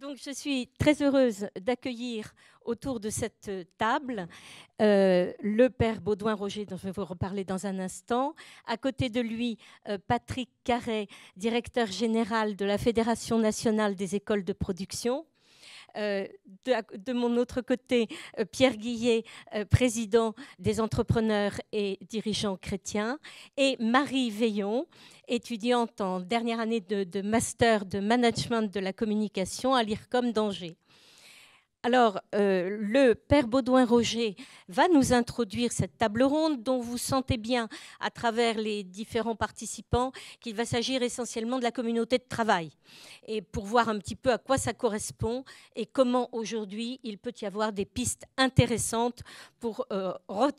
Donc, je suis très heureuse d'accueillir autour de cette table euh, le père Baudouin Roger, dont je vais vous reparler dans un instant. À côté de lui, euh, Patrick Carré, directeur général de la Fédération nationale des écoles de production. Euh, de, mon autre côté, euh, Pierre Guillet, euh, président des entrepreneurs et dirigeants chrétiens, et Marie Veillon, étudiante en dernière année de master de management de la communication à l'IRCOM d'Angers. Alors, euh, le père Baudouin Roger va nous introduire cette table ronde dont vous sentez bien à travers les différents participants qu'il va s'agir essentiellement de la communauté de travail et pour voir un petit peu à quoi ça correspond et comment aujourd'hui il peut y avoir des pistes intéressantes pour euh,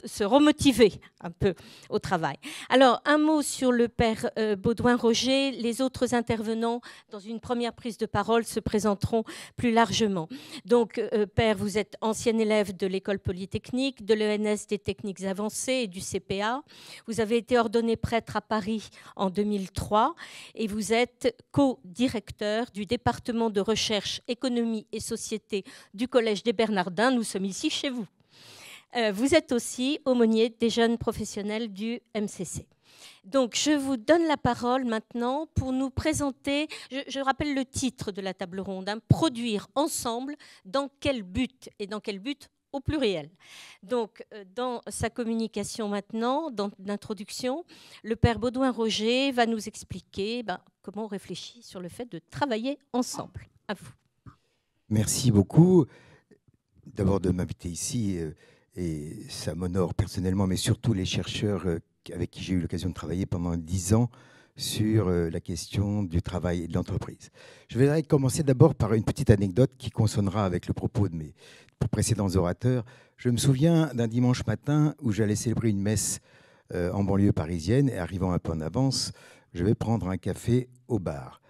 se remotiver un peu au travail. Alors, un mot sur le père euh, Baudouin Roger. Les autres intervenants, dans une première prise de parole, se présenteront plus largement. Donc, euh, père, vous êtes ancien élève de l'École polytechnique, de l'ENS des techniques avancées et du CPA. Vous avez été ordonné prêtre à Paris en 2003 et vous êtes co-directeur du département de recherche économie et société du Collège des Bernardins. Nous sommes ici chez vous. Euh, vous êtes aussi aumônier des jeunes professionnels du MCC. Donc, je vous donne la parole maintenant pour nous présenter, je, rappelle le titre de la table ronde, hein, Produire ensemble, dans quel but Et dans quel but au pluriel. Donc, euh, dans sa communication maintenant, dans l'introduction, le père Baudouin Roger va nous expliquer ben, comment on réfléchit sur le fait de travailler ensemble. À vous. Merci beaucoup. D'abord de m'inviter ici. Euh, et ça m'honore personnellement, mais surtout les chercheurs euh, avec qui j'ai eu l'occasion de travailler pendant dix ans sur euh, la question du travail et de l'entreprise. Je vais commencer d'abord par une petite anecdote qui consonnera avec le propos de mes précédents orateurs. Je me souviens d'un dimanche matin où j'allais célébrer une messe euh, en banlieue parisienne et arrivant un peu en avance, je vais prendre un café au bar.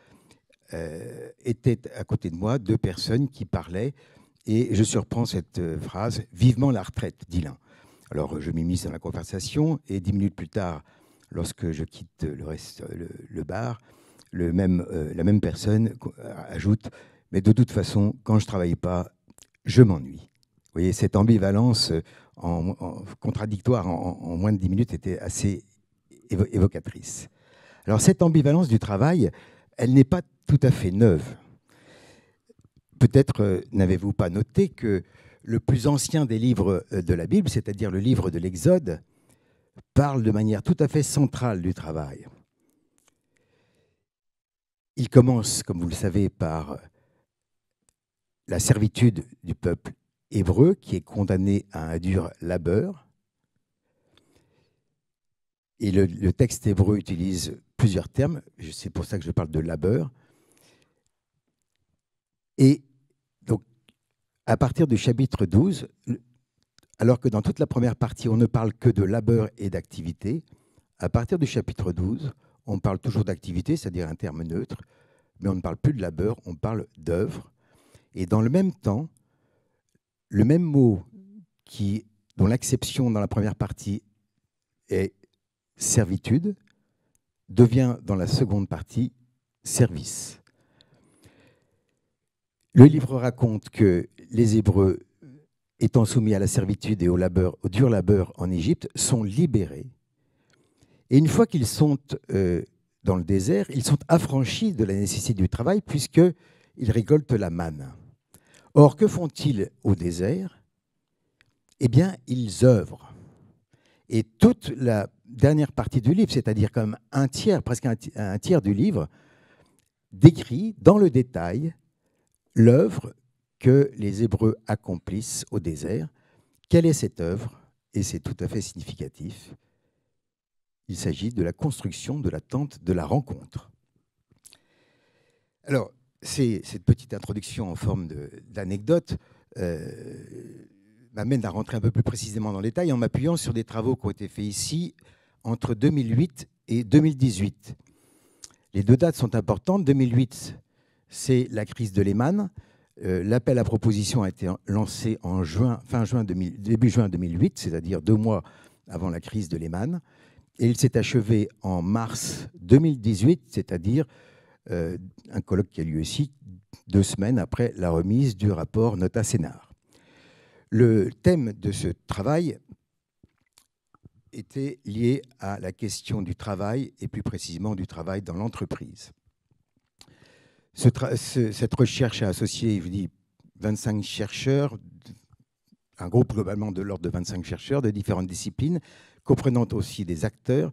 étaient à côté de moi deux personnes qui parlaient et je surprends cette euh, phrase Vivement la retraite, dit l'un. Alors je m'immisce dans la conversation et dix minutes plus tard, lorsque je quitte le, reste, euh, le, bar, le même, euh, la même personne ajoute Mais de toute façon, quand je ne travaille pas, je m'ennuie. Vous voyez, cette ambivalence en, contradictoire en, moins de dix minutes était assez évocatrice. Alors cette ambivalence du travail, elle n'est pas tout à fait neuve. Peut-être euh, n'avez-vous pas noté que le plus ancien des livres euh, de la Bible, c'est-à-dire le livre de l'Exode, parle de manière tout à fait centrale du travail. Il commence, comme vous le savez, par euh, la servitude du peuple hébreu qui est condamné à un dur labeur. Et le, texte hébreu utilise plusieurs termes, c'est pour ça que je parle de labeur. Et à partir du chapitre 12, alors que dans toute la première partie, on ne parle que de labeur et d'activité, à partir du chapitre 12, on parle toujours d'activité, c'est-à-dire un terme neutre, mais on ne parle plus de labeur, on parle d'œuvre. Et dans le même temps, le même mot qui, dont l'acception dans la première partie est servitude, devient dans la seconde partie service. Le livre raconte que les Hébreux, étant soumis à la servitude et au, dur labeur en Égypte, sont libérés. Et une fois qu'ils sont euh, dans le désert, ils sont affranchis de la nécessité du travail puisqu'ils récoltent la manne. Or, que font-ils au désert Eh bien, ils œuvrent. Et toute la dernière partie du livre, c'est-à-dire comme un tiers, presque un tiers du livre, décrit dans le détail l'œuvre que les Hébreux accomplissent au désert. Quelle est cette œuvre Et c'est tout à fait significatif. Il s'agit de la construction de la tente de la rencontre. Alors, c'est, cette petite introduction en forme d'anecdote euh, m'amène à rentrer un peu plus précisément dans les détails en m'appuyant sur des travaux qui ont été faits ici entre 2008 et 2018. Les deux dates sont importantes. 2008, c'est la crise de Lehman. Euh, l'appel à proposition a été lancé en juin, juin début juin 2008, c'est-à-dire deux mois avant la crise de Lehman, et il s'est achevé en mars 2018, c'est-à-dire euh, un colloque qui a lieu aussi deux semaines après la remise du rapport Nota Sénart. Le thème de ce travail était lié à la question du travail et plus précisément du travail dans l'entreprise cette recherche a associé, je dis, 25 chercheurs, un groupe globalement de l'ordre de 25 chercheurs de différentes disciplines, comprenant aussi des acteurs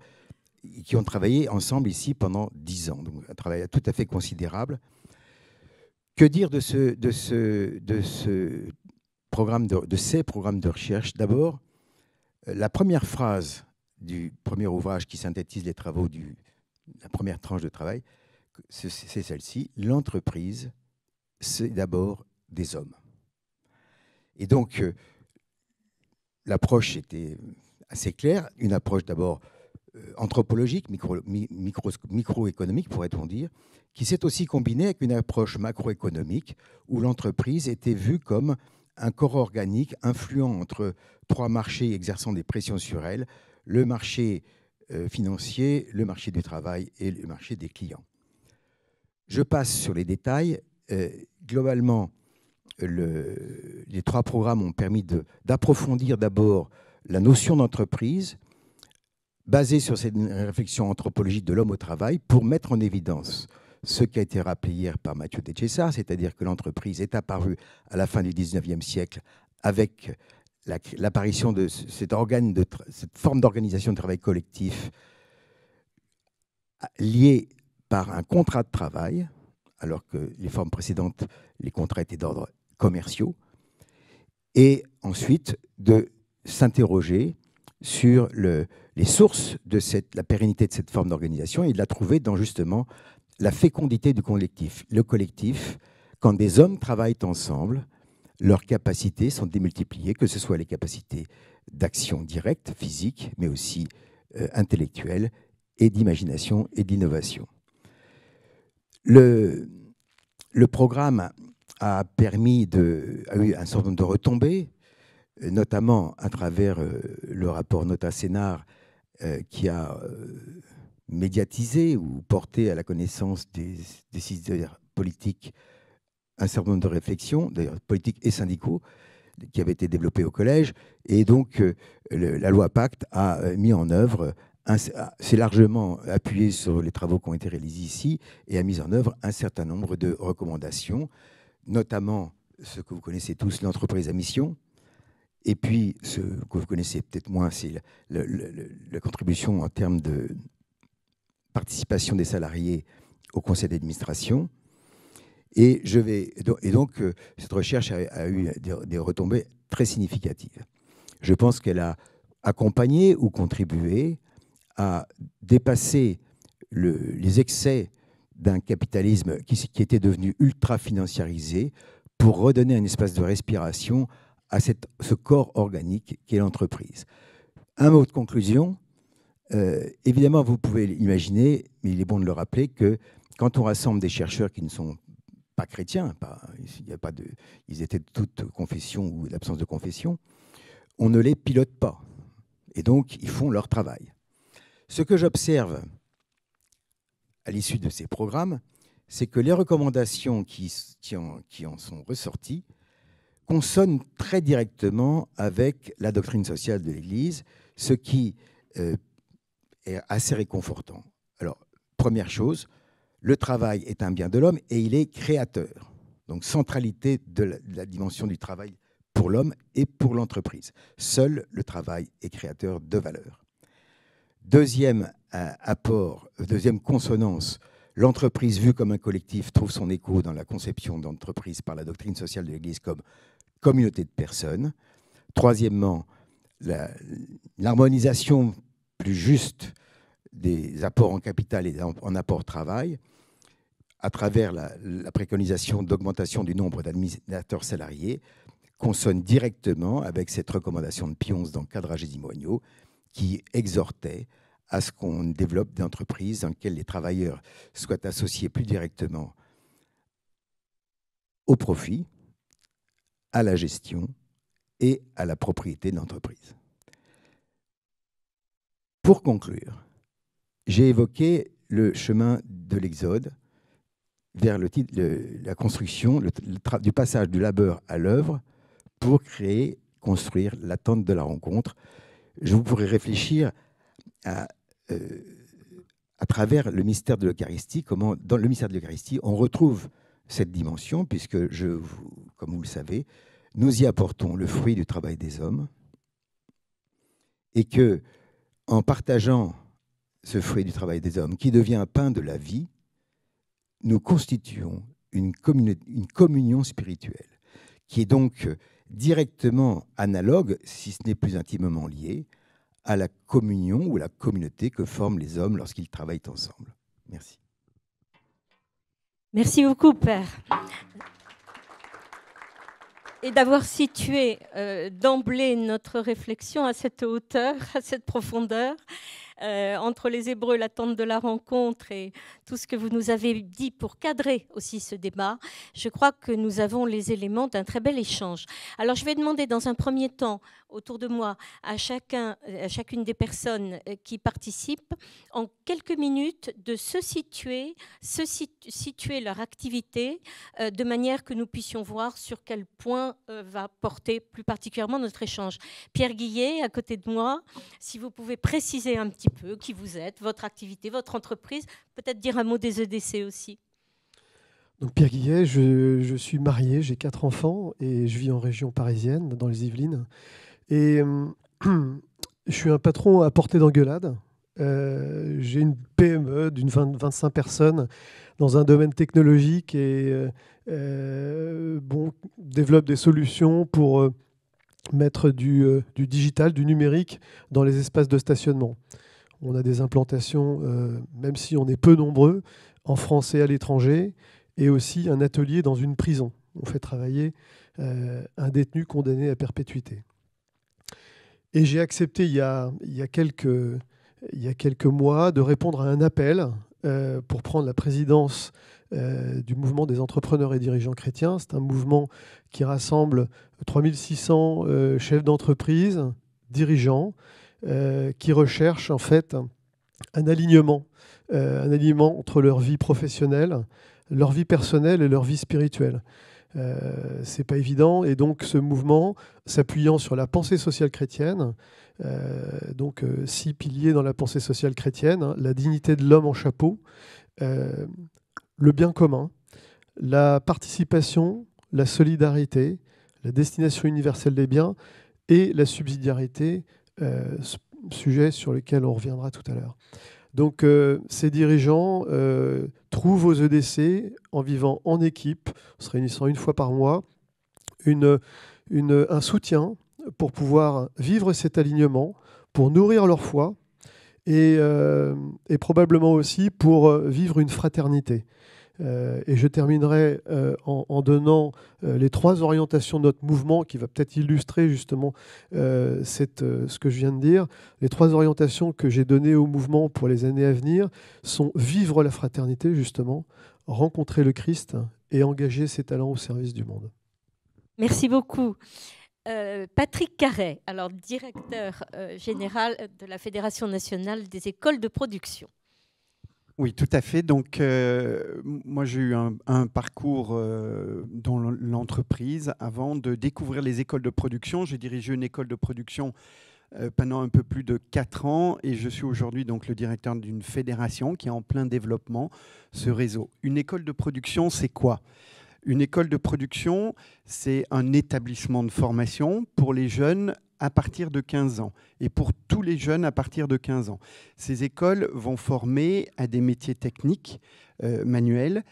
qui ont travaillé ensemble ici pendant 10 ans. Donc un travail tout à fait considérable. Que dire de ce, de ce, de ce programme de, de ces programmes de recherche D'abord, la première phrase du premier ouvrage qui synthétise les travaux de la première tranche de travail, c'est celle-ci, l'entreprise, c'est d'abord des hommes. Et donc, euh, l'approche était assez claire, une approche d'abord euh, anthropologique, microéconomique, micro, pourrait-on dire, qui s'est aussi combinée avec une approche macroéconomique, où l'entreprise était vue comme un corps organique influent entre trois marchés exerçant des pressions sur elle, le marché euh, financier, le marché du travail et le marché des clients. Je passe sur les détails. Euh, globalement, les trois programmes ont permis d'approfondir d'abord la notion d'entreprise, basée sur cette réflexion anthropologique de l'homme au travail, pour mettre en évidence ce qui a été rappelé hier par Mathieu Detchessar, c'est-à-dire que l'entreprise est apparue à la fin du XIXe siècle avec l'apparition de de cette forme d'organisation de travail collectif liée par un contrat de travail, alors que les formes précédentes, les contrats étaient d'ordre commerciaux, et ensuite de s'interroger sur les sources de la pérennité de cette forme d'organisation et de la trouver dans justement la fécondité du collectif. Le collectif, quand des hommes travaillent ensemble, leurs capacités sont démultipliées, que ce soit les capacités d'action directe, physique, mais aussi euh, intellectuelle, et d'imagination et d'innovation. Le, le programme a permis de, eu un certain nombre de retombées, euh, notamment à travers euh, le rapport Nota Sénart euh, qui a médiatisé ou porté à la connaissance des décideurs politiques un certain nombre de réflexions, d'ailleurs politiques et syndicaux, qui avaient été développées au collège. Et donc, la loi Pacte a mis en œuvre s'est ah, largement appuyé sur les travaux qui ont été réalisés ici et a mis en œuvre un certain nombre de recommandations, notamment ce que vous connaissez tous, l'entreprise à mission. Et puis, ce que vous connaissez peut-être moins, c'est la, contribution en termes de participation des salariés au conseil d'administration. Et, donc, euh, cette recherche a eu des retombées très significatives. Je pense qu'elle a accompagné ou contribué à dépasser les excès d'un capitalisme qui, était devenu ultra-financiarisé pour redonner un espace de respiration à ce corps organique qu'est l'entreprise. Un mot de conclusion. Euh, évidemment, vous pouvez l'imaginer, mais il est bon de le rappeler, que quand on rassemble des chercheurs qui ne sont pas chrétiens, il a pas de, ils étaient de toute confession ou d'absence de confession, on ne les pilote pas. Et donc, ils font leur travail. Ce que j'observe à l'issue de ces programmes, c'est que les recommandations qui, en, sont ressorties consonnent très directement avec la doctrine sociale de l'Église, ce qui euh, est assez réconfortant. Alors, première chose, le travail est un bien de l'homme et il est créateur. Donc, centralité de la dimension du travail pour l'homme et pour l'entreprise. Seul le travail est créateur de valeur. Deuxième euh, apport, deuxième consonance, l'entreprise vue comme un collectif trouve son écho dans la conception d'entreprise par la doctrine sociale de l'Église comme communauté de personnes. Troisièmement, l'harmonisation plus juste des apports en capital et en, apports apport travail à travers la, préconisation d'augmentation du nombre d'administrateurs salariés consonne directement avec cette recommandation de Pionce dans Cadrage et qui exhortait à ce qu'on développe des entreprises dans lesquelles les travailleurs soient associés plus directement au profit, à la gestion et à la propriété d'entreprise. Pour conclure, j'ai évoqué le chemin de l'Exode vers le titre, la construction, du passage du labeur à l'œuvre pour créer, construire l'attente de la rencontre, je vous pourrais réfléchir à, euh, à travers le mystère de l'Eucharistie, comment dans le mystère de l'Eucharistie, on retrouve cette dimension, puisque, je, vous, comme vous le savez, nous y apportons le fruit du travail des hommes, et que, en partageant ce fruit du travail des hommes, qui devient un pain de la vie, nous constituons une, une communion spirituelle, qui est donc directement analogue, si ce n'est plus intimement lié, à la communion ou la communauté que forment les hommes lorsqu'ils travaillent ensemble. Merci. Merci beaucoup, Père. Et d'avoir situé euh, d'emblée notre réflexion à cette hauteur, à cette profondeur. Euh, entre les Hébreux, l'attente de la rencontre et tout ce que vous nous avez dit pour cadrer aussi ce débat, je crois que nous avons les éléments d'un très bel échange. Alors je vais demander dans un premier temps autour de moi à, chacun, à chacune des personnes euh, qui participent en quelques minutes de se situer, se situer leur activité euh, de manière que nous puissions voir sur quel point va porter plus particulièrement notre échange. Pierre Guillet, à côté de moi, si vous pouvez préciser un petit peu qui vous êtes, votre activité, votre entreprise. Peut-être dire un mot des EDC aussi. Donc Pierre Guillet, je, suis marié, j'ai quatre enfants et je vis en région parisienne, dans les Yvelines. Et euh, je suis un patron à portée d'engueulade. Euh, j'ai une PME d'une 25 personnes dans un domaine technologique et euh, bon, développe des solutions pour mettre du, digital, du numérique dans les espaces de stationnement. On a des implantations, euh, même si on est peu nombreux, en France et à l'étranger, et aussi un atelier dans une prison. On fait travailler euh, un détenu condamné à perpétuité. Et j'ai accepté il y, a, quelques, mois de répondre à un appel euh, pour prendre la présidence du mouvement des entrepreneurs et dirigeants chrétiens. C'est un mouvement qui rassemble 3600 chefs d'entreprise, dirigeants, euh, qui recherchent en fait un, alignement, euh, un alignement entre leur vie professionnelle, leur vie personnelle et leur vie spirituelle. Ce euh, c'est pas évident. Et donc, ce mouvement, s'appuyant sur la pensée sociale chrétienne, donc six piliers dans la pensée sociale chrétienne hein, la dignité de l'homme en chapeau, le bien commun, la participation, la solidarité, la destination universelle des biens et la subsidiarité, euh, sujet sur lequel on reviendra tout à l'heure. Donc euh, ces dirigeants euh, trouvent aux EDC, en vivant en équipe, se réunissant une fois par mois, une, un soutien pour pouvoir vivre cet alignement, pour nourrir leur foi et probablement aussi pour vivre une fraternité. Euh, et je terminerai euh, en, donnant euh, les trois orientations de notre mouvement qui va peut-être illustrer justement ce que je viens de dire. Les trois orientations que j'ai données au mouvement pour les années à venir sont vivre la fraternité justement, rencontrer le Christ et engager ses talents au service du monde. Merci beaucoup. Patrick Carré, alors directeur général de la Fédération nationale des écoles de production. Oui, tout à fait. Donc, euh, moi, j'ai eu un, parcours euh, dans l'entreprise avant de découvrir les écoles de production. J'ai dirigé une école de production euh, pendant un peu plus de quatre ans et je suis aujourd'hui donc le directeur d'une fédération qui est en plein développement, ce réseau. Une école de production, c'est quoi une école de production, c'est un établissement de formation pour les jeunes à partir de 15 ans et pour tous les jeunes à partir de 15 ans. Ces écoles vont former à des métiers techniques euh, manuels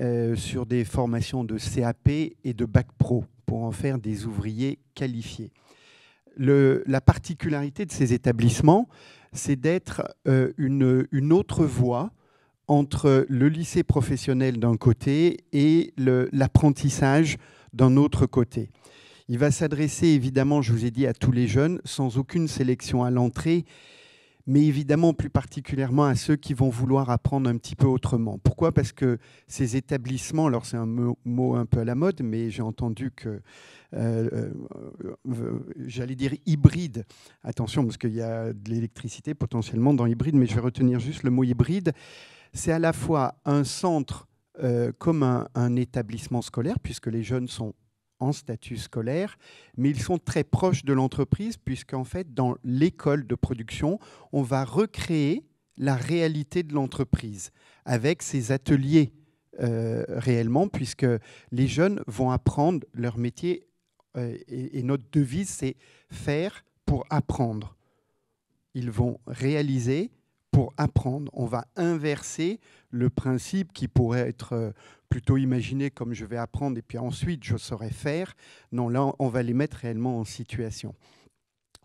euh, sur des formations de CAP et de bac pro pour en faire des ouvriers qualifiés. la particularité de ces établissements, c'est d'être euh, une, autre voie entre le lycée professionnel d'un côté et l'apprentissage d'un autre côté. Il va s'adresser évidemment, je vous ai dit, à tous les jeunes, sans aucune sélection à l'entrée mais évidemment plus particulièrement à ceux qui vont vouloir apprendre un petit peu autrement. Pourquoi Parce que ces établissements, alors c'est un mot un peu à la mode, mais j'ai entendu que, euh, euh, euh, j'allais dire hybride, attention parce qu'il y a de l'électricité potentiellement dans hybride, mais je vais retenir juste le mot hybride, c'est à la fois un centre comme un, établissement scolaire, puisque les jeunes sont en statut scolaire, mais ils sont très proches de l'entreprise puisqu'en fait, dans l'école de production, on va recréer la réalité de l'entreprise avec ses ateliers euh, réellement, puisque les jeunes vont apprendre leur métier euh, et, notre devise, c'est faire pour apprendre. Ils vont réaliser pour apprendre. On va inverser le principe qui pourrait être euh, plutôt imaginer comme je vais apprendre et puis ensuite je saurai faire. Non, là, on va les mettre réellement en situation.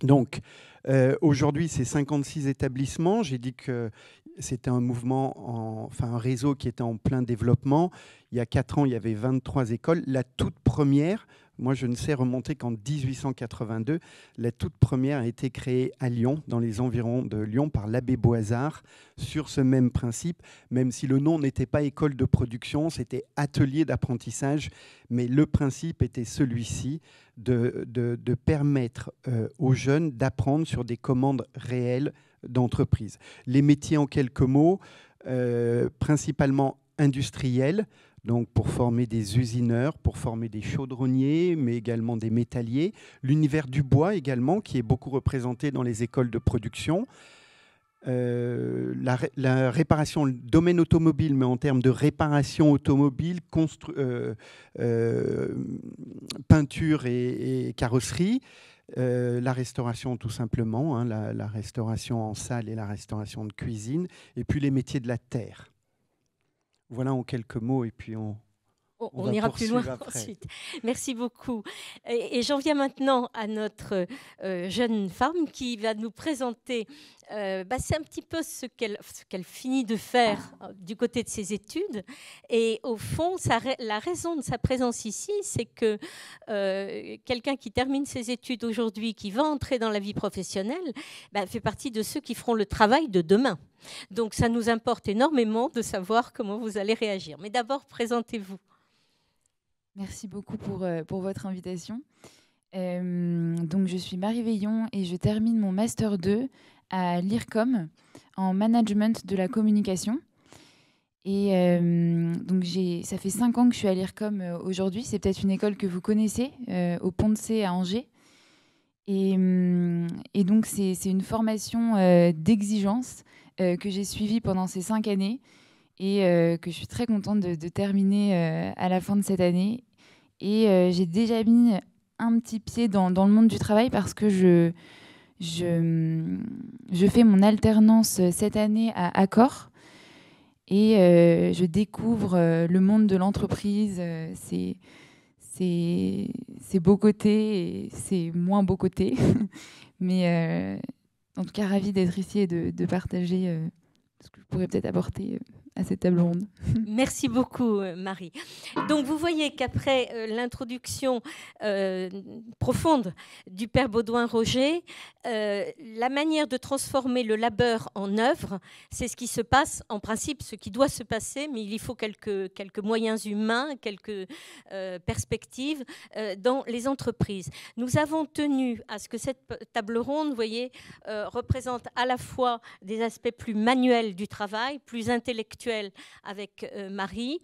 Donc, euh, aujourd'hui, c'est 56 établissements. J'ai dit que c'était un mouvement, en, enfin un réseau qui était en plein développement. Il y a 4 ans, il y avait 23 écoles. La toute première moi, je ne sais remonter qu'en 1882. La toute première a été créée à Lyon, dans les environs de Lyon, par l'abbé Boisard, sur ce même principe, même si le nom n'était pas école de production, c'était atelier d'apprentissage, mais le principe était celui-ci, de, permettre euh, aux jeunes d'apprendre sur des commandes réelles d'entreprise. Les métiers en quelques mots, euh, principalement industriels, donc pour former des usineurs, pour former des chaudronniers, mais également des métalliers. L'univers du bois également, qui est beaucoup représenté dans les écoles de production. Euh, la, réparation, le domaine automobile, mais en termes de réparation automobile, euh, euh, peinture et, carrosserie, la restauration tout simplement, hein, la restauration en salle et la restauration de cuisine, et puis les métiers de la terre. Voilà en quelques mots, et puis on, on, ira plus loin ensuite. Merci beaucoup. Et, j'en viens maintenant à notre euh, jeune femme qui va nous présenter, euh, bah, c'est un petit peu ce qu'elle finit de faire euh, du côté de ses études. Et au fond, la raison de sa présence ici, c'est que quelqu'un qui termine ses études aujourd'hui, qui va entrer dans la vie professionnelle, bah, fait partie de ceux qui feront le travail de demain. Donc ça nous importe énormément de savoir comment vous allez réagir. Mais d'abord, présentez-vous. Merci beaucoup pour, euh, votre invitation. Euh, je suis Marie Veillon et je termine mon Master 2 à l'IRCOM en management de la communication. Euh, ça fait cinq ans que je suis à l'IRCOM aujourd'hui. C'est peut-être une école que vous connaissez, au Pont de C à Angers. Et, donc, c'est une formation d'exigence que j'ai suivie pendant ces cinq années et euh, que je suis très contente de, terminer euh, à la fin de cette année. Et euh, j'ai déjà mis un petit pied dans, le monde du travail parce que je, je, fais mon alternance cette année à Accor et je découvre le monde de l'entreprise, ses, beaux côtés et ses moins beaux côtés. Mais en tout cas, ravie d'être ici et de partager ce que je pourrais peut-être apporter à cette table ronde. Merci beaucoup, euh, Marie. Donc, vous voyez qu'après euh, l'introduction euh, profonde du père Baudouin Roger, la manière de transformer le labeur en œuvre, c'est ce qui se passe, en principe, ce qui doit se passer, mais il y faut quelques, quelques moyens humains, quelques perspectives dans les entreprises. Nous avons tenu à ce que cette table ronde, vous voyez, représente à la fois des aspects plus manuels du travail, plus intellectuels, avec euh, Marie,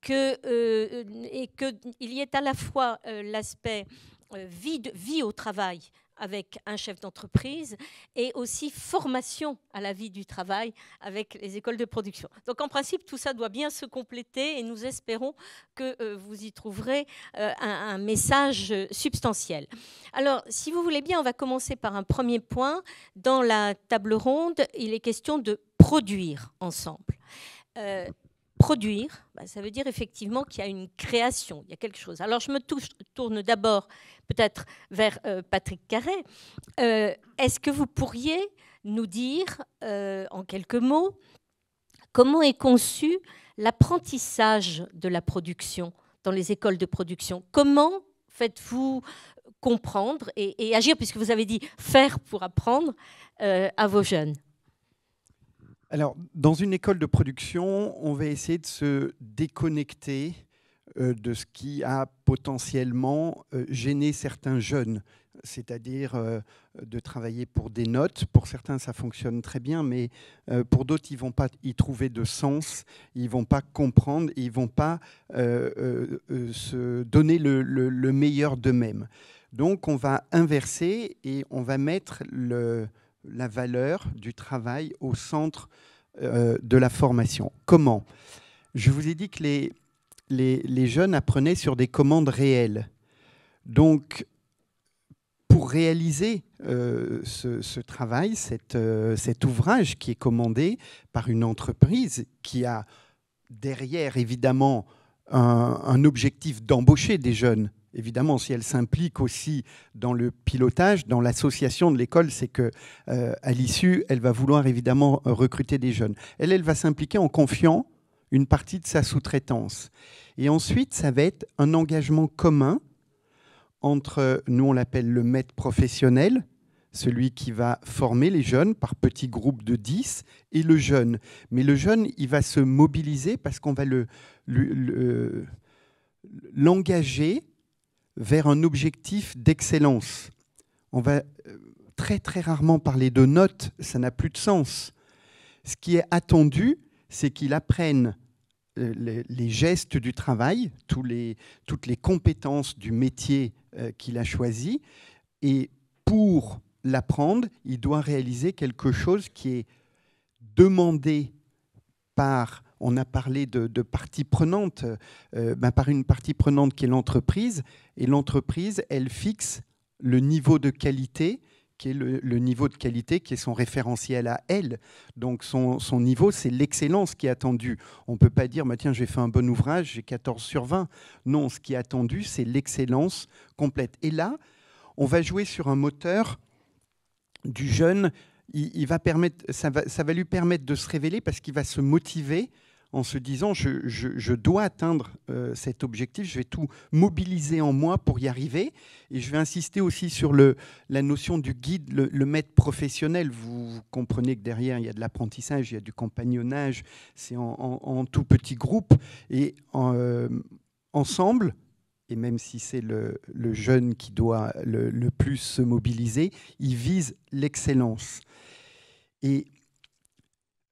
que, euh, et qu'il y ait à la fois euh, l'aspect vie, vie au travail avec un chef d'entreprise et aussi formation à la vie du travail avec les écoles de production. Donc en principe, tout ça doit bien se compléter et nous espérons que vous y trouverez un, un, message substantiel. Alors, si vous voulez bien, on va commencer par un premier point. Dans la table ronde, il est question de produire ensemble. Euh, produire, bah, ça veut dire effectivement qu'il y a une création, il y a quelque chose. Alors je me tourne d'abord peut-être vers euh, Patrick Carré. Euh, est-ce que vous pourriez nous dire en quelques mots comment est conçu l'apprentissage de la production dans les écoles de production Comment faites-vous comprendre et, agir, puisque vous avez dit faire pour apprendre à vos jeunes alors, dans une école de production, on va essayer de se déconnecter euh, de ce qui a potentiellement euh, gêné certains jeunes, c'est-à-dire euh, de travailler pour des notes. Pour certains, ça fonctionne très bien, mais pour d'autres, ils vont pas y trouver de sens, ils vont pas comprendre, ils vont pas se donner le, le meilleur d'eux-mêmes. Donc, on va inverser et on va mettre le, la valeur du travail au centre euh, de la formation. Comment Je vous ai dit que les, les, jeunes apprenaient sur des commandes réelles. Donc, pour réaliser euh, ce, travail, cette, euh, cet ouvrage qui est commandé par une entreprise qui a derrière, évidemment, un objectif d'embaucher des jeunes évidemment, si elle s'implique aussi dans le pilotage, dans l'association de l'école, c'est que euh, à l'issue, elle va vouloir évidemment euh, recruter des jeunes. Elle, elle va s'impliquer en confiant une partie de sa sous-traitance. Et ensuite, ça va être un engagement commun entre, nous on l'appelle le maître professionnel, celui qui va former les jeunes par petits groupes de 10, et le jeune. Mais le jeune, il va se mobiliser parce qu'on va l'engager le, vers un objectif d'excellence. On va euh, très très rarement parler de notes, ça n'a plus de sens. Ce qui est attendu, c'est qu'il apprenne euh, les, gestes du travail, toutes les compétences du métier euh, qu'il a choisi. Et pour l'apprendre, il doit réaliser quelque chose qui est demandé on a parlé de, de partie prenante, euh, ben, par une partie prenante qui est l'entreprise. Et l'entreprise, elle fixe le niveau de qualité, qui est le, niveau de qualité, qui est son référentiel à elle. Donc son, niveau, c'est l'excellence qui est attendue. On ne peut pas dire, bah, tiens, j'ai fait un bon ouvrage, j'ai 14 sur 20. Non, ce qui est attendu, c'est l'excellence complète. Et là, on va jouer sur un moteur du jeune il, va permettre, ça, va, ça va lui permettre de se révéler parce qu'il va se motiver en se disant je, je, dois atteindre euh, cet objectif, je vais tout mobiliser en moi pour y arriver. Et je vais insister aussi sur le, la notion du guide, le, maître professionnel. Vous, comprenez que derrière, il y a de l'apprentissage, il y a du compagnonnage, c'est en, tout petit groupe. Et euh, ensemble, et même si c'est le, jeune qui doit le, plus se mobiliser, il vise l'excellence. Et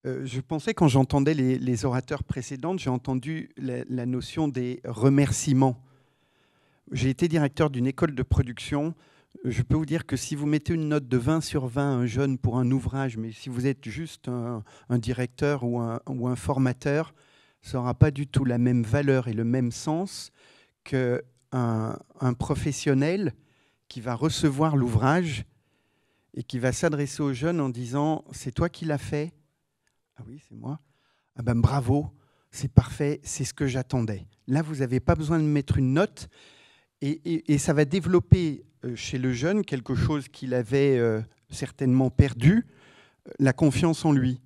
euh, je pensais, quand j'entendais les, orateurs précédents, j'ai entendu la, notion des remerciements. J'ai été directeur d'une école de production. Je peux vous dire que si vous mettez une note de 20 sur 20 un jeune pour un ouvrage, mais si vous êtes juste un, directeur ou un, ou un formateur, ça n'aura pas du tout la même valeur et le même sens que un, professionnel qui va recevoir l'ouvrage et qui va s'adresser au jeune en disant C'est toi qui l'as fait Ah oui, c'est moi. Ah ben bravo, c'est parfait, c'est ce que j'attendais. Là, vous n'avez pas besoin de mettre une note et, ça va développer euh, chez le jeune quelque chose qu'il avait euh, certainement perdu, euh, la confiance en lui.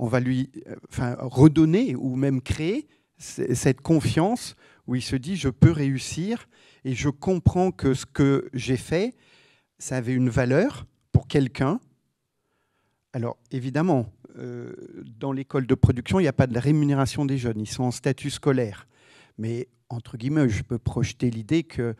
On va lui enfin, redonner ou même créer cette confiance où il se dit je peux réussir et je comprends que ce que j'ai fait, ça avait une valeur pour quelqu'un. Alors évidemment, euh, dans l'école de production, il n'y a pas de rémunération des jeunes, ils sont en statut scolaire. Mais entre guillemets, je peux projeter l'idée que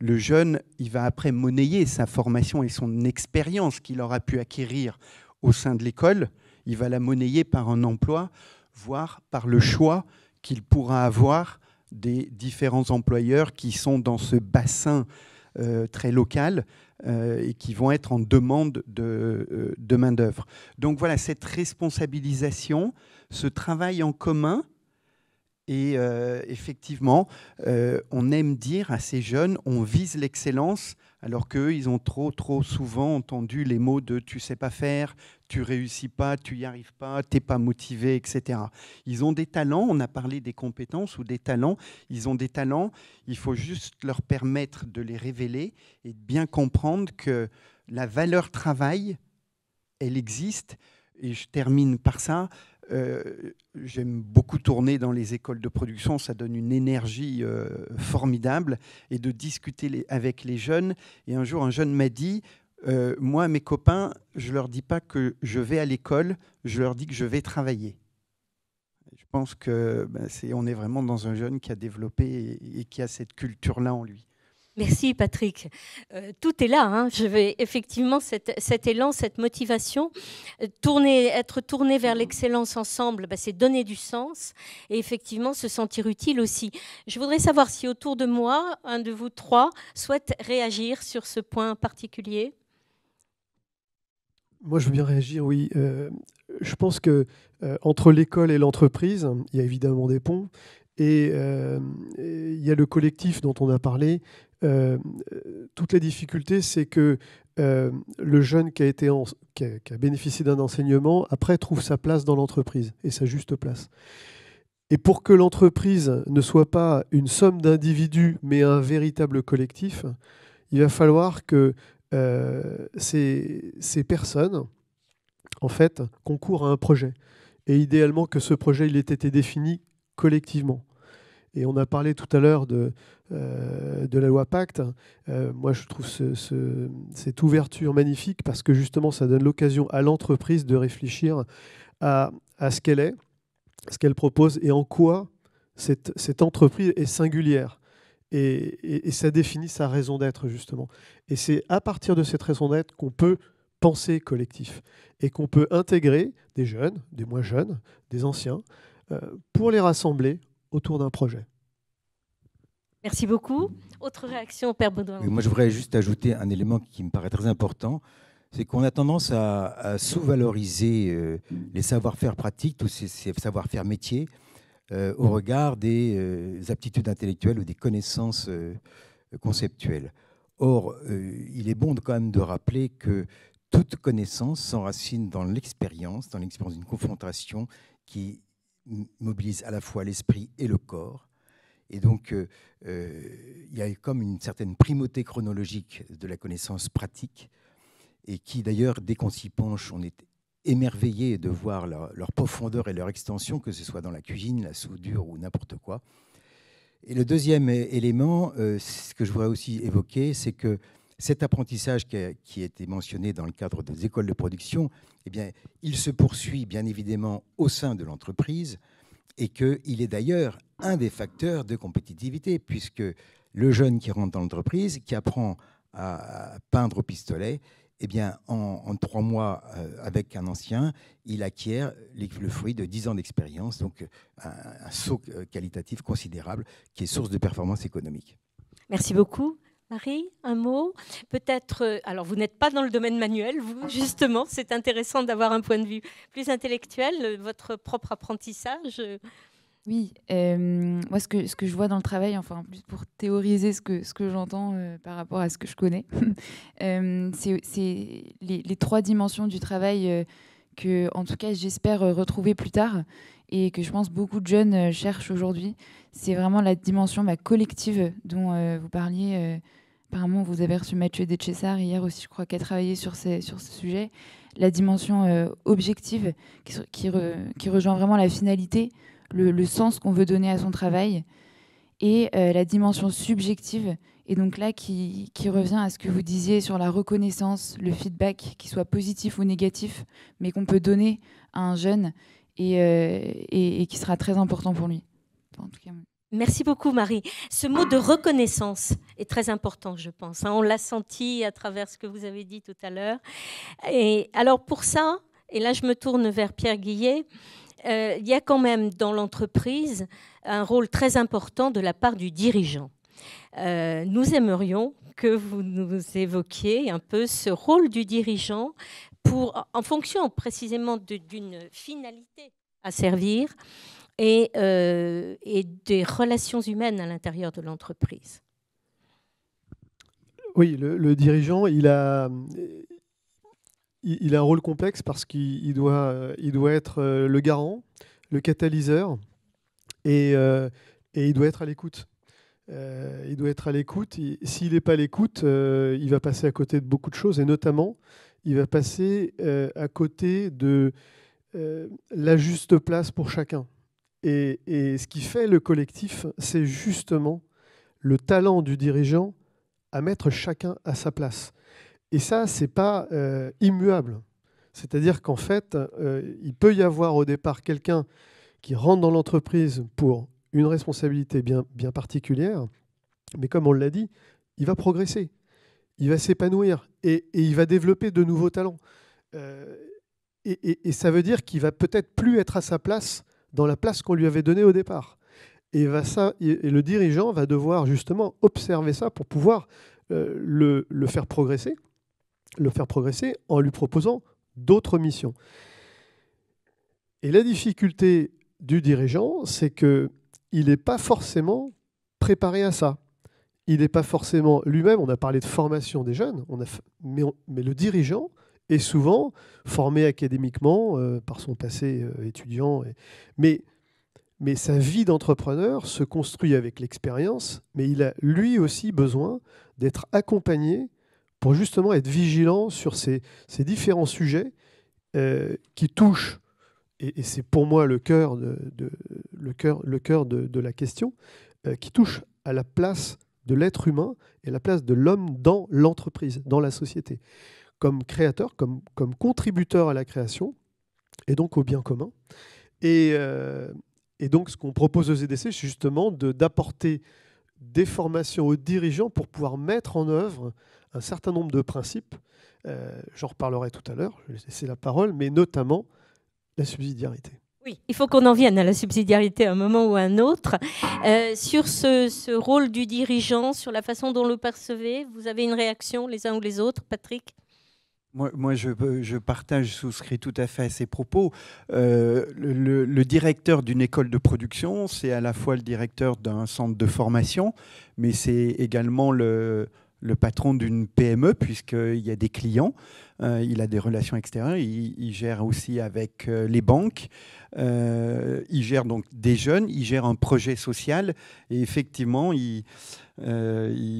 le jeune, il va après monnayer sa formation et son expérience qu'il aura pu acquérir au sein de l'école. Il va la monnayer par un emploi, voire par le choix qu'il pourra avoir des différents employeurs qui sont dans ce bassin euh, très local euh, et qui vont être en demande de, euh, de main-d'œuvre. Donc voilà, cette responsabilisation, ce travail en commun, et effectivement, on aime dire à ces jeunes, on vise l'excellence, alors qu'eux, ils ont trop, trop souvent entendu les mots de tu sais pas faire, tu réussis pas, tu y arrives pas, t'es pas motivé, etc. Ils ont des talents, on a parlé des compétences ou des talents, ils ont des talents, il faut juste leur permettre de les révéler et de bien comprendre que la valeur travail, elle existe. Et je termine par ça. Euh, j'aime beaucoup tourner dans les écoles de production, ça donne une énergie euh, formidable et de discuter avec les jeunes. Et un jour, un jeune m'a dit, euh, moi, mes copains, je leur dis pas que je vais à l'école, je leur dis que je vais travailler. Je pense que ben, est, on est vraiment dans un jeune qui a développé et qui a cette culture-là en lui. Merci Patrick. Euh, tout est là. Hein. Je vais effectivement cet élan, cette motivation, euh, tourner, être tourné vers l'excellence ensemble, bah, c'est donner du sens et effectivement se sentir utile aussi. Je voudrais savoir si autour de moi, un de vous trois souhaite réagir sur ce point particulier. Moi, je veux bien réagir. Oui, euh, je pense que entre l'école et l'entreprise, il y a évidemment des ponts. Et il y a le collectif dont on a parlé, euh, toutes les difficultés, c'est que euh, le jeune qui a, bénéficié d'un enseignement, après, trouve sa place dans l'entreprise et sa juste place. Et pour que l'entreprise ne soit pas une somme d'individus, mais un véritable collectif, il va falloir que euh, ces, personnes, en fait, concourent à un projet. Et idéalement que ce projet, il ait été défini collectivement. Et on a parlé tout à l'heure de, euh, la loi Pacte. Euh, moi, je trouve cette ouverture magnifique parce que justement, ça donne l'occasion à l'entreprise de réfléchir à, ce qu'elle est, ce qu'elle propose et en quoi cette, entreprise est singulière. Et, ça définit sa raison d'être, justement. Et c'est à partir de cette raison d'être qu'on peut penser collectif et qu'on peut intégrer des jeunes, des moins jeunes, des anciens, euh, pour les rassembler autour d'un projet. Merci beaucoup. Autre réaction, Père Baudouin Moi, je voudrais juste ajouter un élément qui me paraît très important. C'est qu'on a tendance à, sous-valoriser euh, les savoir-faire pratiques, tous ces, savoir-faire métiers, euh, au regard des euh, aptitudes intellectuelles ou des connaissances conceptuelles. Or, il est bon de, quand même de rappeler que toute connaissance s'enracine dans l'expérience, dans l'expérience d'une confrontation qui mobilise à la fois l'esprit et le corps. Et donc, euh, euh, il y a comme une certaine primauté chronologique de la connaissance pratique, et qui d'ailleurs, dès qu'on s'y penche, on est émerveillé de voir leur, profondeur et leur extension, que ce soit dans la cuisine, la soudure ou n'importe quoi. Et le deuxième élément, euh, ce que je voudrais aussi évoquer, c'est que cet apprentissage qui a, été mentionné dans le cadre des écoles de production, eh bien, il se poursuit bien évidemment au sein de l'entreprise et qu'il est d'ailleurs un des facteurs de compétitivité, puisque le jeune qui rentre dans l'entreprise, qui apprend à peindre au pistolet, eh bien, en, trois mois euh, avec un ancien, il acquiert le fruit de dix ans d'expérience, donc euh, un saut euh, qualitatif considérable qui est source de performance économique. Merci beaucoup. Marie, un mot Peut-être, euh, alors vous n'êtes pas dans le domaine manuel, vous, justement, c'est intéressant d'avoir un point de vue plus intellectuel, euh, votre propre apprentissage. Euh. Oui, moi ce que, ce que je vois dans le travail, enfin plus pour théoriser ce que, ce que j'entends par rapport à ce que je connais, c'est les, trois dimensions du travail que, en tout cas, j'espère retrouver plus tard et que je pense beaucoup de jeunes cherchent aujourd'hui. C'est vraiment la dimension bah, collective dont vous parliez apparemment, vous avez reçu Mathieu Descessar hier aussi, je crois, qui a travaillé sur, ces, sur ce sujet, la dimension euh, objective qui, qui, rejoint vraiment la finalité, le, sens qu'on veut donner à son travail, et euh, la dimension subjective, et donc là qui, qui, revient à ce que vous disiez sur la reconnaissance, le feedback, qui soit positif ou négatif, mais qu'on peut donner à un jeune et, euh, et, et qui sera très important pour lui. En tout cas, Merci beaucoup, Marie. Ce mot de reconnaissance est très important, je pense. Hein. On l'a senti à travers ce que vous avez dit tout à l'heure. Et alors, pour ça, et là, je me tourne vers Pierre Guillet, euh, il y a quand même dans l'entreprise un rôle très important de la part du dirigeant. Euh, nous aimerions que vous nous évoquiez un peu ce rôle du dirigeant pour, en fonction précisément d'une finalité à servir, euh, et, des relations humaines à l'intérieur de l'entreprise. Oui, le, dirigeant, il a, il, a un rôle complexe parce qu'il doit, il doit être euh, le garant, le catalyseur, euh, et, il doit être à l'écoute. il doit être à l'écoute. S'il n'est pas à l'écoute, il va passer à côté de beaucoup de choses, et notamment, il va passer à côté de la juste place pour chacun. Et, ce qui fait le collectif, c'est justement le talent du dirigeant à mettre chacun à sa place. Et ça, n'est pas euh, immuable. C'est-à-dire qu'en fait, euh, il peut y avoir au départ quelqu'un qui rentre dans l'entreprise pour une responsabilité bien, particulière, mais comme on l'a dit, il va progresser, il va s'épanouir et, il va développer de nouveaux talents. Euh, et, et, ça veut dire qu'il va peut-être plus être à sa place dans la place qu'on lui avait donnée au départ. Et, le dirigeant va devoir justement observer ça pour pouvoir euh, le, faire progresser, le faire progresser en lui proposant d'autres missions. Et la difficulté du dirigeant, c'est qu'il n'est pas forcément préparé à ça. Il n'est pas forcément lui-même. On a parlé de formation des jeunes, mais le dirigeant et souvent formé académiquement euh, par son passé euh, étudiant. Mais, mais sa vie d'entrepreneur se construit avec l'expérience, mais il a lui aussi besoin d'être accompagné pour justement être vigilant sur ces, différents sujets euh, qui touchent, et, c'est pour moi le cœur de, le cœur, le cœur de, de la question, qui touchent à la place de l'être humain et la place de l'homme dans l'entreprise, dans la société comme créateur, comme, comme contributeur à la création, et donc au bien commun. Et, euh, et donc ce qu'on propose aux EDC, c'est justement d'apporter des formations aux dirigeants pour pouvoir mettre en œuvre un certain nombre de principes. Euh, j'en reparlerai tout à l'heure, je vais laisser la parole, mais notamment la subsidiarité. Oui, il faut qu'on en vienne à la subsidiarité à un moment ou à un autre. Euh, sur ce, ce, rôle du dirigeant, sur la façon dont le percevez, vous avez une réaction les uns ou les autres, Patrick moi, moi je, je, partage, je souscris tout à fait à ces propos. Euh, le, directeur d'une école de production, c'est à la fois le directeur d'un centre de formation, mais c'est également le, le patron d'une PME, puisqu'il y a des clients, euh, il a des relations extérieures, il, gère aussi avec euh, les banques, euh, il gère donc des jeunes, il gère un projet social, et effectivement, il,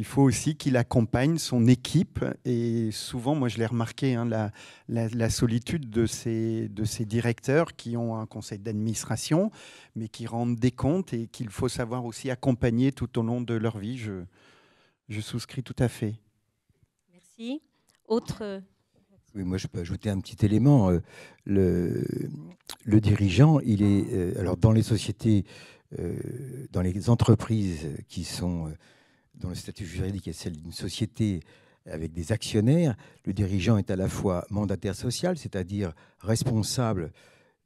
faut aussi qu'il accompagne son équipe, et souvent, moi je l'ai remarqué, hein, la, solitude de ces, de ces directeurs qui ont un conseil d'administration, mais qui rendent des comptes et qu'il faut savoir aussi accompagner tout au long de leur vie. Je, je souscris tout à fait. Merci. Autre. Oui, moi je peux ajouter un petit élément. Euh, le, dirigeant, il est euh, alors dans les sociétés, euh, dans les entreprises qui sont dans le statut juridique est celle d'une société avec des actionnaires, le dirigeant est à la fois mandataire social, c'est-à-dire responsable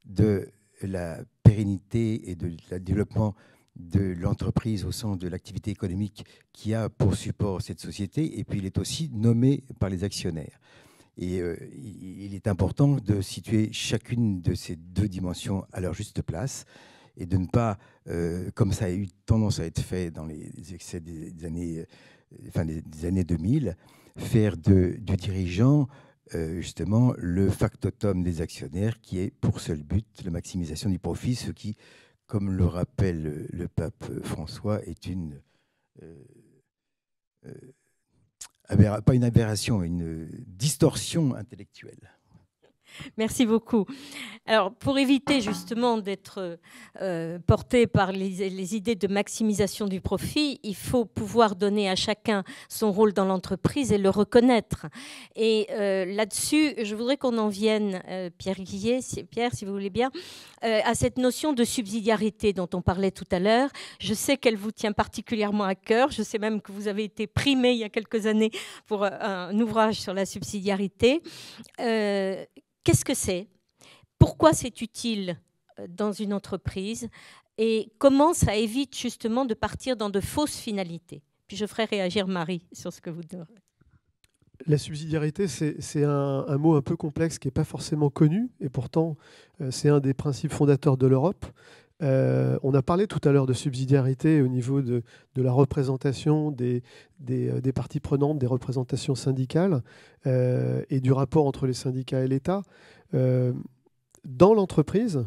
de la pérennité et de, de la développement de l'entreprise au sens de l'activité économique qui a pour support cette société, et puis il est aussi nommé par les actionnaires. Et euh, il est important de situer chacune de ces deux dimensions à leur juste place et de ne pas, euh, comme ça a eu tendance à être fait dans les excès des, années, enfin des, années 2000, euh, faire de, du dirigeant justement le factotum des actionnaires qui est pour seul but la maximisation du profit, ce qui comme le rappelle euh, le pape euh, François, est une euh, pas une aberration, une distorsion intellectuelle. Merci beaucoup. Alors, pour éviter justement d'être euh, porté par les, idées de maximisation du profit, il faut pouvoir donner à chacun son rôle dans l'entreprise et le reconnaître. Et euh, là-dessus, je voudrais qu'on en vienne, euh, Pierre Guillet, si, Pierre, si vous voulez bien, à cette notion de subsidiarité dont on parlait tout à l'heure. Je sais qu'elle vous tient particulièrement à cœur. Je sais même que vous avez été primé il y a quelques années pour un, un ouvrage sur la subsidiarité Qu'est-ce que c'est Pourquoi c'est utile euh, dans une entreprise et comment ça évite justement de partir dans de fausses finalités Puis je ferai réagir Marie sur ce que vous dites. La subsidiarité, c'est un, mot un peu complexe qui n'est pas forcément connu, et pourtant euh, c'est un des principes fondateurs de l'Europe. Euh, on a parlé tout à l'heure de subsidiarité au niveau de, la représentation euh, des, parties prenantes, des représentations syndicales euh, et du rapport entre les syndicats et l'État. dans l'entreprise,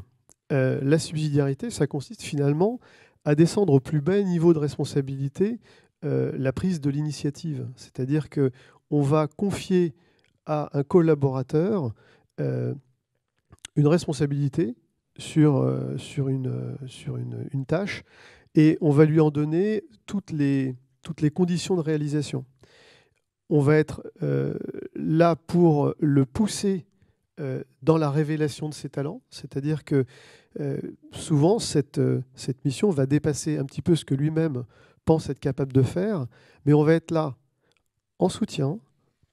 la subsidiarité, ça consiste finalement à descendre au plus bas niveau de responsabilité la prise de l'initiative. C'est-à-dire que on va confier à un collaborateur une responsabilité sur, euh, sur, une, euh, sur une, tâche et on va lui en donner toutes les, toutes les conditions de réalisation. On va être euh, là pour le pousser dans la révélation de ses talents, c'est-à-dire que souvent cette, cette mission va dépasser un petit peu ce que lui-même pense être capable de faire, mais on va être là en soutien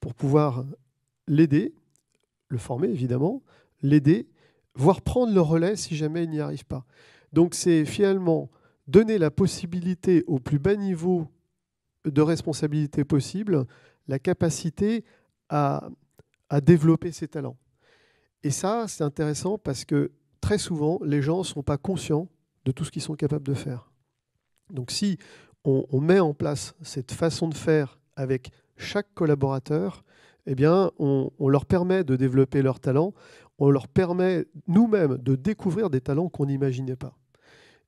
pour pouvoir l'aider, le former évidemment, l'aider voire prendre le relais si jamais il n'y arrive pas. Donc c'est finalement donner la possibilité au plus bas niveau de responsabilité possible, la capacité à, développer ses talents. Et ça, c'est intéressant parce que très souvent, les gens ne sont pas conscients de tout ce qu'ils sont capables de faire. Donc si on, met en place cette façon de faire avec chaque collaborateur, eh bien, on, on leur permet de développer leurs talents on leur permet nous-mêmes de découvrir des talents qu'on n'imaginait pas.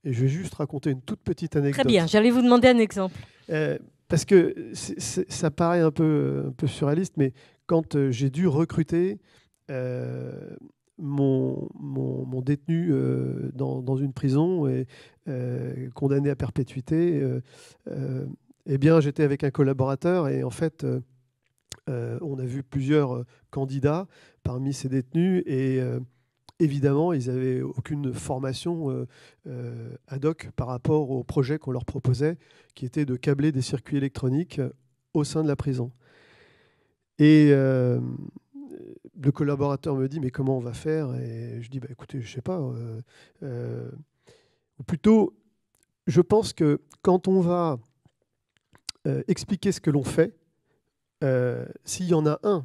Et je vais juste raconter une toute petite anecdote. Très bien, j'allais vous demander un exemple. Euh, parce que ça paraît un peu, un peu surréaliste, mais quand euh, j'ai dû recruter euh, mon, mon, détenu dans, dans, une prison et condamné à perpétuité, eh bien, j'étais avec un collaborateur et en fait, euh, on a vu plusieurs euh, candidats parmi ces détenus et euh, évidemment, ils n'avaient aucune formation ad hoc par rapport au projet qu'on leur proposait, qui était de câbler des circuits électroniques au sein de la prison. Et le collaborateur me dit, mais comment on va faire Et je dis, bah, écoutez, je ne sais pas. ou plutôt, je pense que quand on va expliquer ce que l'on fait, euh, s'il y en a un,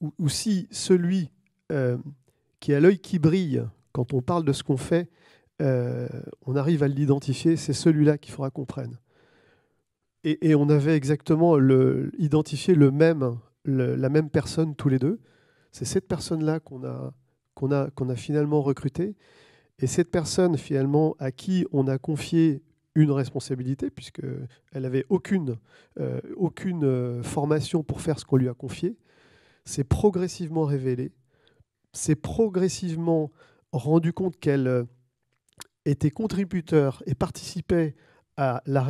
ou, si celui euh, qui a l'œil qui brille quand on parle de ce qu'on fait, euh, on arrive à l'identifier, c'est celui-là qu'il faudra qu'on prenne. Et, on avait exactement identifié le même, la même personne tous les deux. C'est cette personne-là qu'on a, qu'on a, qu'on a finalement recrutée. Et cette personne, finalement, à qui on a confié une responsabilité, elle n'avait aucune, euh, aucune euh, formation pour faire ce qu'on lui a confié, s'est progressivement révélé, c'est progressivement rendu compte qu'elle euh, était contributeur et participait à la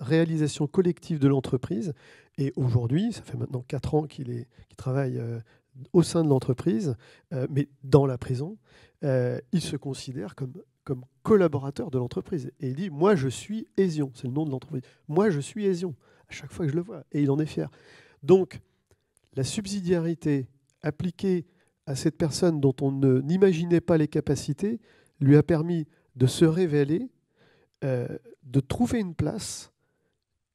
réalisation collective de l'entreprise. Et aujourd'hui, ça fait maintenant quatre ans qu'il qui travaille au sein de l'entreprise, mais dans la prison, il se considère comme comme collaborateur de l'entreprise. Et il dit Moi, je suis Hésion. C'est le nom de l'entreprise. Moi, je suis Hésion. À chaque fois que je le vois. Et il en est fier. Donc, la subsidiarité appliquée à cette personne dont on n'imaginait pas les capacités lui a permis de se révéler, euh, de trouver une place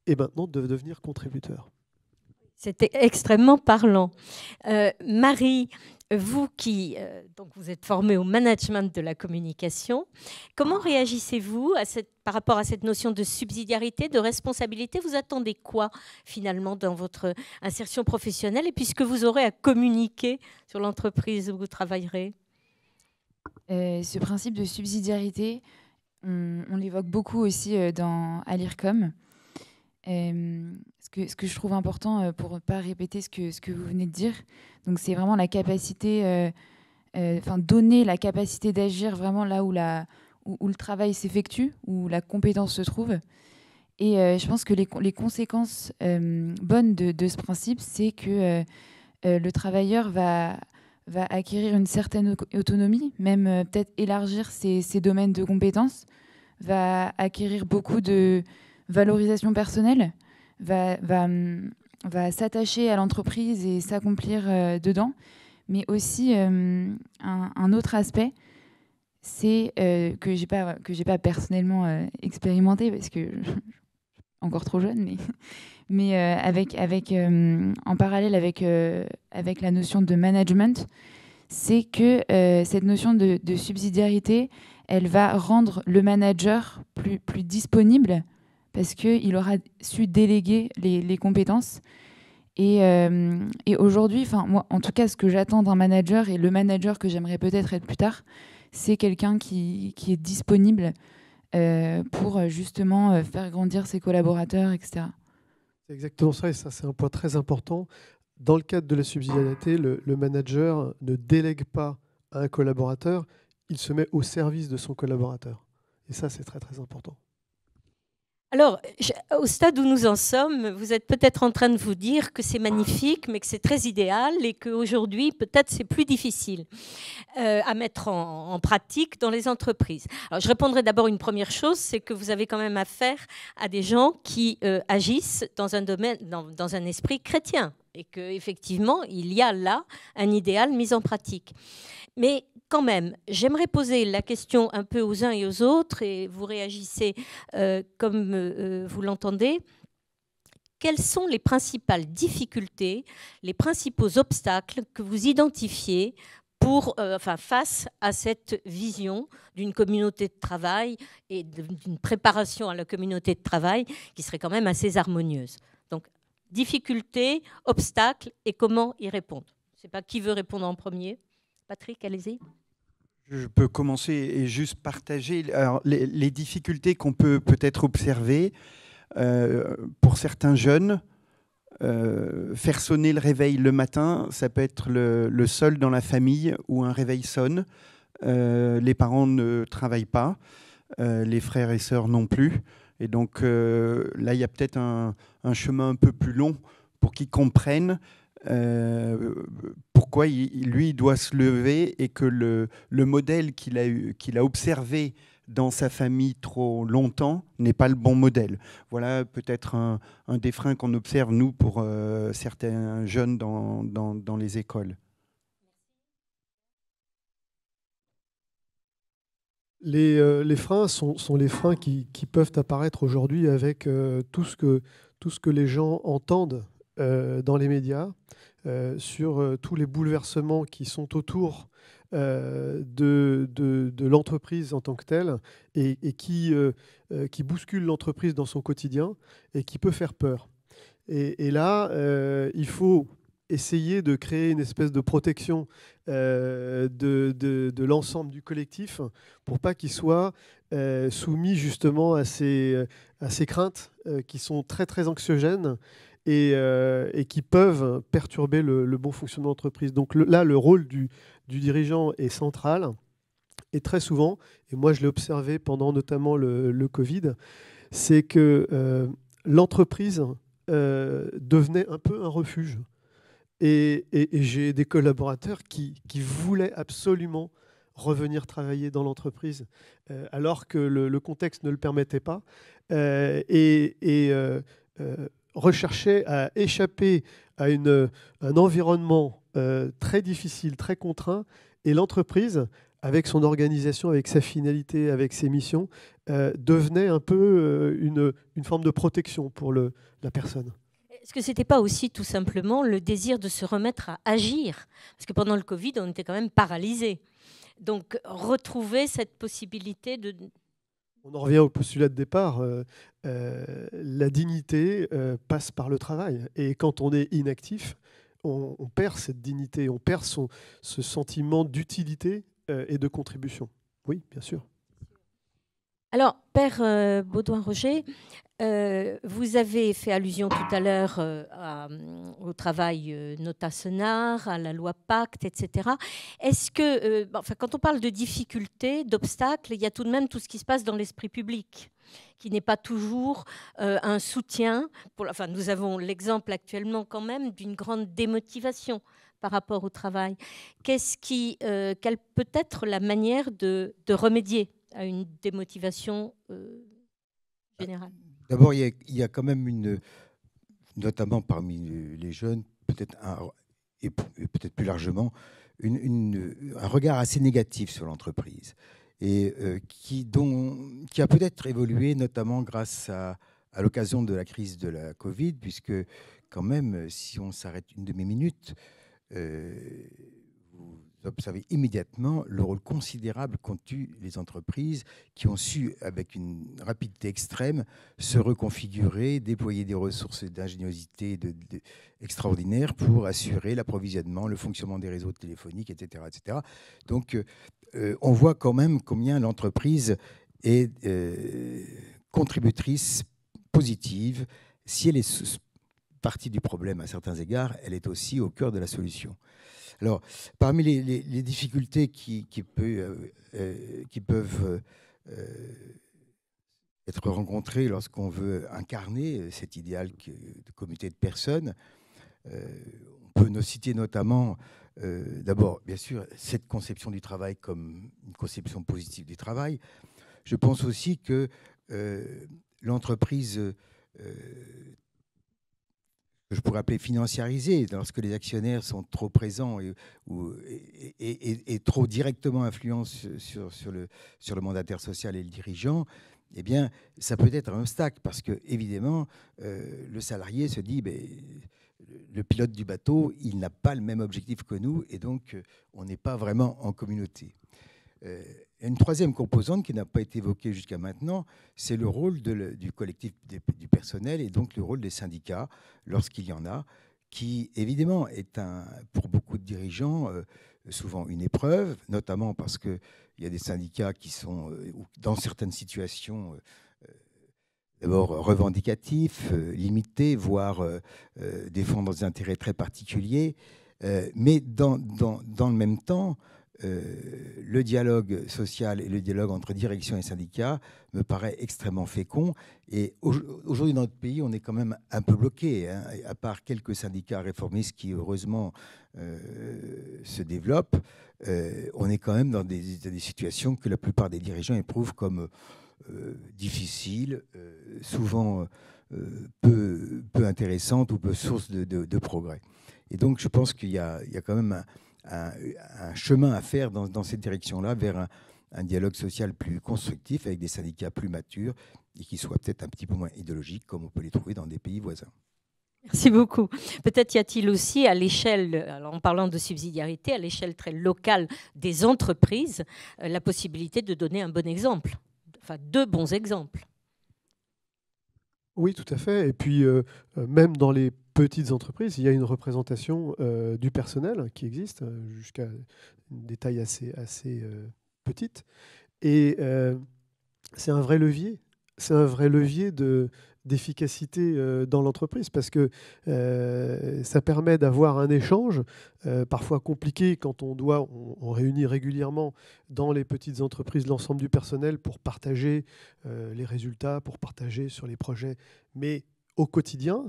et maintenant de devenir contributeur. C'était extrêmement parlant. Euh, Marie, vous qui euh, donc vous êtes formée au management de la communication, comment réagissez-vous par rapport à cette notion de subsidiarité, de responsabilité Vous attendez quoi finalement dans votre insertion professionnelle et puisque vous aurez à communiquer sur l'entreprise où vous travaillerez euh, Ce principe de subsidiarité, on, l'évoque beaucoup aussi dans, à l'IRCOM ce, que, ce que je trouve important euh, pour ne pas répéter ce que, ce que vous venez de dire, donc c'est vraiment la capacité, euh, euh, enfin donner la capacité d'agir vraiment là où, où, le travail s'effectue, où la compétence se trouve. Et je pense que les, les conséquences bonnes de, ce principe, c'est que le travailleur va, va acquérir une certaine autonomie, même peut-être élargir ses, ses, domaines de compétences, va acquérir beaucoup de, valorisation personnelle va, va, mm, va s'attacher à l'entreprise et s'accomplir euh, dedans. Mais aussi, euh, un, autre aspect, c'est euh, que j'ai pas que j'ai pas personnellement expérimenté parce que encore trop jeune, mais, mais avec, avec, en parallèle avec, avec la notion de management, c'est que cette notion de, de, subsidiarité, elle va rendre le manager plus, plus disponible parce qu'il aura su déléguer les, compétences. Et, euh, et aujourd'hui, moi, en tout cas, ce que j'attends d'un manager et le manager que j'aimerais peut-être être plus tard, c'est quelqu'un qui, est disponible euh, pour justement euh, faire grandir ses collaborateurs, etc. C'est exactement ça, et ça, c'est un point très important. Dans le cadre de la subsidiarité, le, le manager ne délègue pas à un collaborateur, il se met au service de son collaborateur. Et ça, c'est très très important. Alors, au stade où nous en sommes, vous êtes peut-être en train de vous dire que c'est magnifique, mais que c'est très idéal et qu'aujourd'hui, peut-être, c'est plus difficile euh, à mettre en, pratique dans les entreprises. Alors, je répondrai d'abord une première chose, c'est que vous avez quand même affaire à des gens qui euh, agissent dans un domaine, dans, dans un esprit chrétien, et qu'effectivement, il y a là un idéal mis en pratique. Mais quand même, j'aimerais poser la question un peu aux uns et aux autres, et vous réagissez euh, comme euh, vous l'entendez. Quelles sont les principales difficultés, les principaux obstacles que vous identifiez pour, euh, enfin, face à cette vision d'une communauté de travail et d'une préparation à la communauté de travail qui serait quand même assez harmonieuse. Donc, difficultés, obstacles et comment y répondre. Je ne sais pas qui veut répondre en premier. Patrick, allez-y. Je peux commencer et juste partager les, difficultés qu'on peut peut-être observer euh, pour certains jeunes. Euh, faire sonner le réveil le matin, ça peut être le, seul dans la famille où un réveil sonne. Euh, les parents ne travaillent pas, les frères et sœurs non plus. Et donc là, il y a peut-être un, chemin un peu plus long pour qu'ils comprennent euh, pourquoi il, lui doit se lever et que le, modèle qu'il a, a observé dans sa famille trop longtemps n'est pas le bon modèle. Voilà peut-être un, des freins qu'on observe, nous, pour euh, certains jeunes dans, les écoles. Les, euh, freins sont, les freins qui, peuvent apparaître aujourd'hui avec tout, ce que, tout ce que les gens entendent euh, dans les médias, euh, sur euh, tous les bouleversements qui sont autour de, l'entreprise en tant que telle et, qui, qui bouscule l'entreprise dans son quotidien et qui peut faire peur. Et, là, il faut essayer de créer une espèce de protection de, l'ensemble du collectif pour pas qu'il soit soumis justement à ces, à ces craintes qui sont très très anxiogènes euh, et, qui peuvent perturber le, bon fonctionnement de l'entreprise. Donc là, le rôle du, dirigeant est central et très souvent, et moi je l'ai observé pendant notamment le, Covid, c'est que euh, l'entreprise euh, devenait un peu un refuge. Et, j'ai des collaborateurs qui, voulaient absolument revenir travailler dans l'entreprise, alors que le, contexte ne le permettait pas. et, recherchait à échapper à une, un environnement euh, très difficile, très contraint, et l'entreprise, avec son organisation, avec sa finalité, avec ses missions, euh, devenait un peu euh, une, forme de protection pour le, la personne. Est-ce que ce n'était pas aussi tout simplement le désir de se remettre à agir Parce que pendant le Covid, on était quand même paralysé. Donc retrouver cette possibilité de on en revient au postulat de départ. Euh, euh, la dignité euh, passe par le travail. Et quand on est inactif, on, on perd cette dignité, on perd son, ce sentiment d'utilité et de contribution. Oui, bien sûr. Alors, Père euh, Baudouin-Roger, euh, vous avez fait allusion tout à l'heure euh, au travail nota Senar, à la loi Pacte, etc. Est-ce que, enfin, quand on parle de difficultés, d'obstacles, il y a tout de même tout ce qui se passe dans l'esprit public qui n'est pas toujours un soutien. enfin, nous avons l'exemple actuellement quand même d'une grande démotivation par rapport au travail. quelle peut être la manière de remédier à une démotivation euh, ah, générale D'abord, il, y, a quand même une, notamment parmi les jeunes, peut-être et peut-être plus largement, une, un regard assez négatif sur l'entreprise et euh, qui, dont, qui a peut-être évolué notamment grâce à, l'occasion de la crise de la Covid, puisque quand même, si on s'arrête une demi-minute, vous euh, vous immédiatement le rôle considérable qu'ont eu les entreprises qui ont su, avec une rapidité extrême, se reconfigurer, déployer des ressources d'ingéniosité de, extraordinaires pour assurer l'approvisionnement, le fonctionnement des réseaux téléphoniques, etc. etc. Donc, euh, euh, on voit quand même combien l'entreprise est euh, contributrice positive si elle est partie du problème à certains égards, elle est aussi au cœur de la solution. Alors, parmi les, difficultés qui, euh, euh, peuvent euh, être rencontrées lorsqu'on veut incarner cet idéal de comité de personnes, on peut nous citer notamment, d'abord, bien sûr, cette conception du travail comme une conception positive du travail. Je pense aussi que l'entreprise je pourrais appeler financiarisé lorsque les actionnaires sont trop présents et, trop directement influents sur, le, mandataire social et le dirigeant, eh bien, ça peut être un obstacle parce que, évidemment, euh, le salarié se dit, ben, le pilote du bateau, il n'a pas le même objectif que nous et donc euh, on n'est pas vraiment en communauté. Euh, une troisième composante qui n'a pas été évoquée jusqu'à maintenant, c'est le rôle du collectif du personnel et donc le rôle des syndicats, lorsqu'il y en a, qui évidemment est un, pour beaucoup de dirigeants euh, souvent une épreuve, notamment parce qu'il y a des syndicats qui sont, euh, dans certaines situations, d'abord revendicatifs, limités, voire défendent des intérêts très particuliers, mais dans, dans, dans, le même temps, euh, le dialogue social et le dialogue entre direction et syndicats me paraît extrêmement fécond. Et aujourd'hui, dans notre pays, on est quand même un peu bloqué, hein, à part quelques syndicats réformistes qui, heureusement, euh, se développent. Euh, on est quand même dans des, situations que la plupart des dirigeants éprouvent comme difficiles, souvent peu, peu, intéressantes ou peu source de, progrès. Et donc, je pense qu'il y, y, a quand même un, un, chemin à faire dans, cette direction-là, vers un, un, dialogue social plus constructif avec des syndicats plus matures et qui soient peut-être un petit peu moins idéologiques comme on peut les trouver dans des pays voisins. Merci beaucoup. Peut-être y a-t-il aussi à l'échelle, en parlant de subsidiarité, à l'échelle très locale des entreprises, euh, la possibilité de donner un bon exemple, enfin deux bons exemples. Oui, tout à fait. Et puis, euh, euh, même dans les petites entreprises, il y a une représentation euh, du personnel qui existe, jusqu'à des tailles assez, assez petites. Et c'est un vrai levier. C'est un vrai levier de, d'efficacité euh, dans l'entreprise parce que euh, ça permet d'avoir un échange euh, parfois compliqué quand on doit on, réunit régulièrement dans les petites entreprises l'ensemble du personnel pour partager les résultats pour partager sur les projets mais au quotidien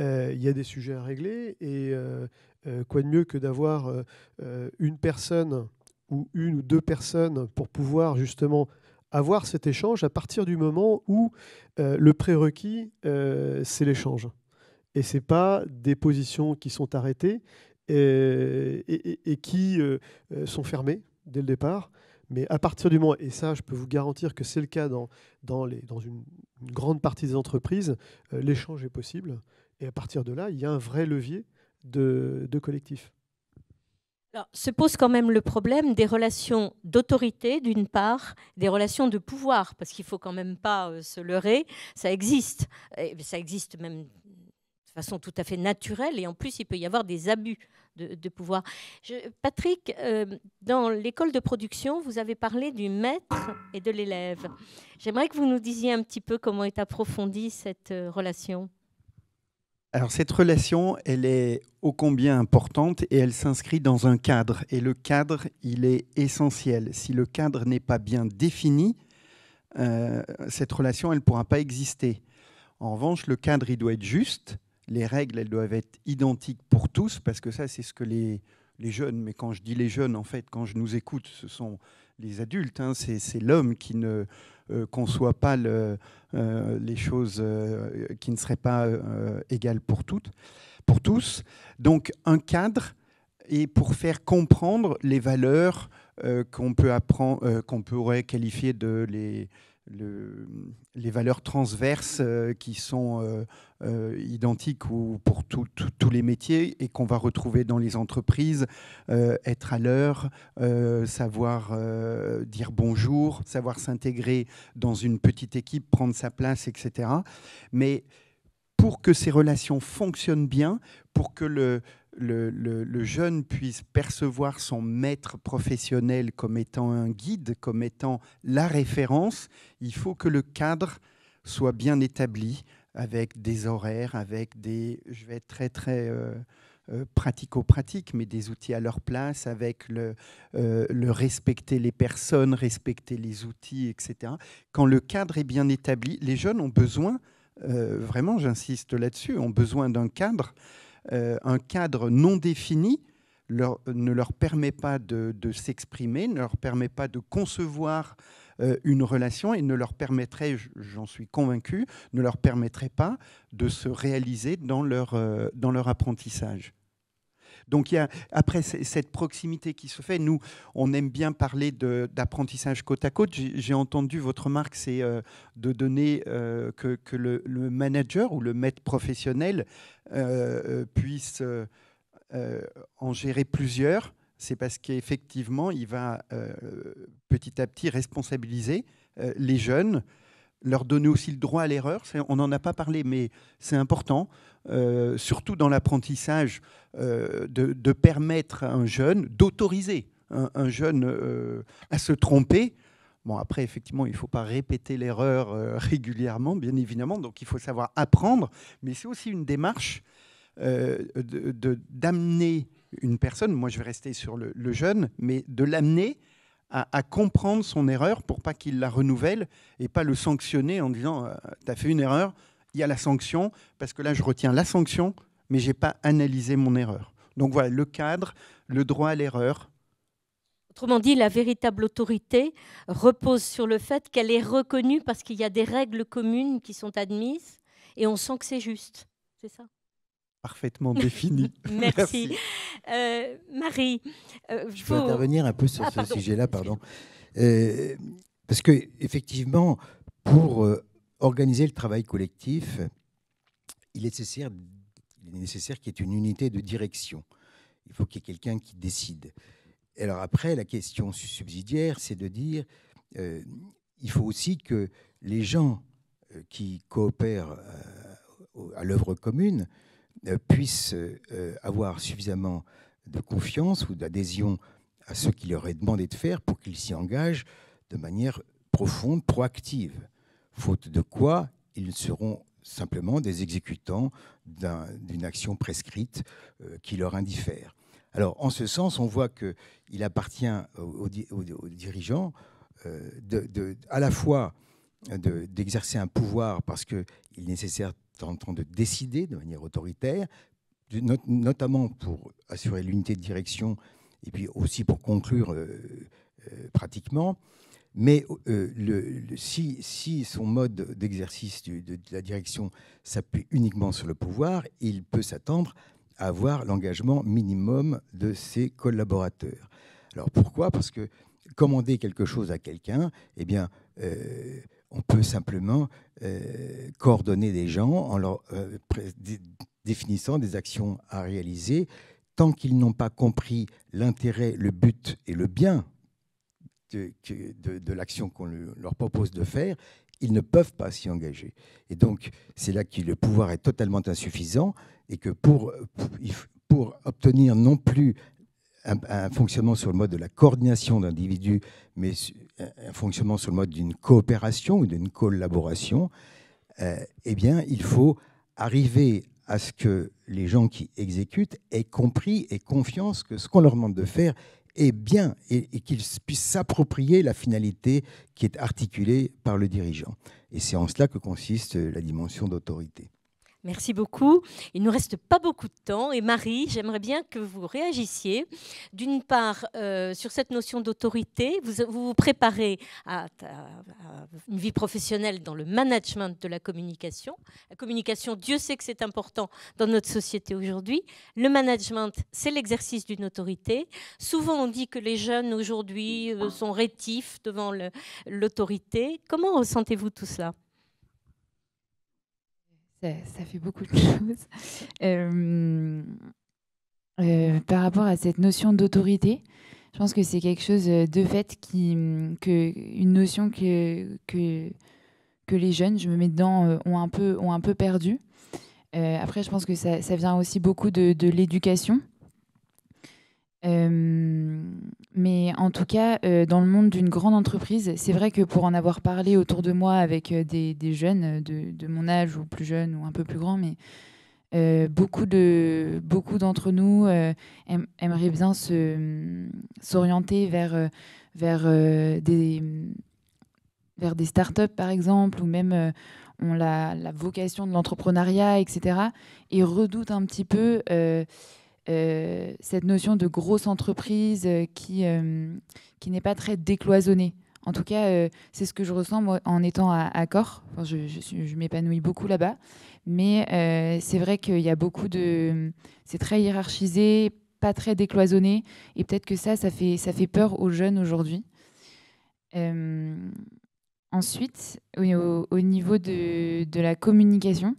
il y a des sujets à régler et quoi de mieux que d'avoir une personne ou une ou deux personnes pour pouvoir justement avoir cet échange à partir du moment où euh, le prérequis, euh, c'est l'échange. Et ce n'est pas des positions qui sont arrêtées euh, et, qui sont fermées dès le départ. Mais à partir du moment, et ça, je peux vous garantir que c'est le cas dans, dans une, grande partie des entreprises, l'échange est possible. Et à partir de là, il y a un vrai levier de, de collectif. Alors, se pose quand même le problème des relations d'autorité, d'une part, des relations de pouvoir, parce qu'il ne faut quand même pas euh, se leurrer, ça existe. ça existe même de façon tout à fait naturelle, et en plus, il peut y avoir des abus de, pouvoir. Patrick, euh, dans l'école de production, vous avez parlé du maître et de l'élève. J'aimerais que vous nous disiez un petit peu comment est approfondie cette euh, relation. Alors cette relation, elle est ô combien importante et elle s'inscrit dans un cadre. Et le cadre, il est essentiel. Si le cadre n'est pas bien défini, euh, cette relation, elle ne pourra pas exister. En revanche, le cadre, il doit être juste. Les règles, elles doivent être identiques pour tous, parce que ça, c'est ce que les, les, jeunes, mais quand je dis les jeunes, en fait, quand je nous écoute, ce sont les adultes, hein, c'est l'homme qui ne euh, qu'on ne soit pas euh, les choses euh, qui ne seraient pas égales pour toutes, pour tous. Donc un cadre et pour faire comprendre les valeurs qu'on peut apprendre, qu'on pourrait qualifier de les le, les valeurs transverses euh, qui sont euh, euh, identiques ou pour tous les métiers et qu'on va retrouver dans les entreprises, être à l'heure, savoir dire bonjour, savoir s'intégrer dans une petite équipe, prendre sa place, etc. Mais pour que ces relations fonctionnent bien, pour que le, le, jeune puisse percevoir son maître professionnel comme étant un guide, comme étant la référence, il faut que le cadre soit bien établi avec des horaires, avec des, je vais être très très euh, euh, pratico-pratique, mais des outils à leur place, avec le, euh, le respecter les personnes, respecter les outils, etc. Quand le cadre est bien établi, les jeunes ont besoin, vraiment j'insiste là-dessus, ont besoin d'un cadre euh, un cadre non défini ne leur permet pas de, s'exprimer, ne leur permet pas de concevoir euh, une relation et ne leur permettrait, j'en suis convaincu, ne leur permettrait pas de se réaliser dans leur euh, apprentissage. Donc après cette proximité qui se fait, nous, on aime bien parler d'apprentissage côte à côte. J'ai entendu votre marque, c'est euh, de donner euh, que, le, manager ou le maître professionnel euh, puisse en gérer plusieurs. C'est parce qu'effectivement, il va petit à petit responsabiliser les jeunes leur donner aussi le droit à l'erreur. On n'en a pas parlé, mais c'est important, euh, surtout dans l'apprentissage, euh, de, permettre à un jeune, d'autoriser un, jeune euh, à se tromper. Bon, après, effectivement, il ne faut pas répéter l'erreur régulièrement, bien évidemment, donc il faut savoir apprendre, mais c'est aussi une démarche d'amener de, de, une personne, moi je vais rester sur le jeune, mais de l'amener à, comprendre son erreur pour pas qu'il la renouvelle et pas le sanctionner en disant euh, t'as tu as fait une erreur, il y a la sanction, parce que là je retiens la sanction, mais j'ai pas analysé mon erreur. Donc voilà, le cadre, le droit à l'erreur. Autrement dit, la véritable autorité repose sur le fait qu'elle est reconnue parce qu'il y a des règles communes qui sont admises et on sent que c'est juste. C'est ça parfaitement défini. Merci. Euh, Marie, euh, je veux intervenir un peu sur ah, ce sujet-là, pardon. Euh, parce que effectivement, pour organiser le travail collectif, il est nécessaire, nécessaire qu'il y ait une unité de direction. Il faut qu'il y ait quelqu'un qui décide. Alors après, la question subsidiaire, c'est de dire, il faut aussi que les gens qui coopèrent à l'œuvre commune euh, puissent euh, avoir suffisamment de confiance ou d'adhésion à ce qu'il leur est demandé de faire pour qu'ils s'y engagent de manière profonde, proactive, faute de quoi ils seront simplement des exécutants d'une action prescrite euh, qui leur indiffère. Alors, en ce sens, on voit qu'il appartient aux, dirigeants à la fois d'exercer un pouvoir parce qu'il est nécessaire en train de décider de manière autoritaire, notamment pour assurer l'unité de direction et puis aussi pour conclure euh, euh, pratiquement. Mais euh, le, si, son mode d'exercice de, la direction s'appuie uniquement sur le pouvoir, il peut s'attendre à avoir l'engagement minimum de ses collaborateurs. Alors pourquoi Parce que commander quelque chose à quelqu'un, eh bien, on peut simplement euh, coordonner des gens en leur euh, définissant des actions à réaliser. Tant qu'ils n'ont pas compris l'intérêt, le but et le bien de, l'action qu'on leur propose de faire, ils ne peuvent pas s'y engager. Et donc, c'est là que le pouvoir est totalement insuffisant et que pour, pour obtenir non plus un, fonctionnement sur le mode de la coordination d'individus, mais un fonctionnement sur le mode d'une coopération ou d'une collaboration, euh, eh bien, il faut arriver à ce que les gens qui exécutent aient compris et confiance que ce qu'on leur demande de faire est bien et qu'ils puissent s'approprier la finalité qui est articulée par le dirigeant. Et c'est en cela que consiste la dimension d'autorité. Merci beaucoup. Il ne nous reste pas beaucoup de temps. Et Marie, j'aimerais bien que vous réagissiez. D'une part, euh, sur cette notion d'autorité, vous, vous, préparez à, une vie professionnelle dans le management de la communication. La communication, Dieu sait que c'est important dans notre société aujourd'hui. Le management, c'est l'exercice d'une autorité. Souvent, on dit que les jeunes aujourd'hui euh, sont rétifs devant l'autorité. Comment ressentez-vous tout cela ça, fait beaucoup de choses. Euh, euh, par rapport à cette notion d'autorité, je pense que c'est quelque chose euh, de fait qui, que, une notion que, que, les jeunes, je me mets dedans, ont un peu, ont un peu perdu. après, je pense que ça, ça vient aussi beaucoup de l'éducation mais en tout cas, euh, dans le monde d'une grande entreprise, c'est vrai que pour en avoir parlé autour de moi avec euh, des, jeunes euh, de, mon âge ou plus jeunes ou un peu plus grands, mais beaucoup de beaucoup d'entre nous aimeraient bien hmm, s'orienter vers vers des vers des startups par exemple ou même ont la, la, vocation de l'entrepreneuriat, etc. et redoutent un petit peu euh, cette notion de grosse entreprise euh, qui, euh, qui n'est pas très décloisonnée. En tout cas, c'est ce que je ressens en étant à, à je, m'épanouis beaucoup là-bas. Mais c'est vrai qu'il y a beaucoup de. C'est très hiérarchisé, pas très décloisonné. Et peut-être que ça, ça fait, ça fait peur aux jeunes aujourd'hui. ensuite, au, au niveau de, de, la communication,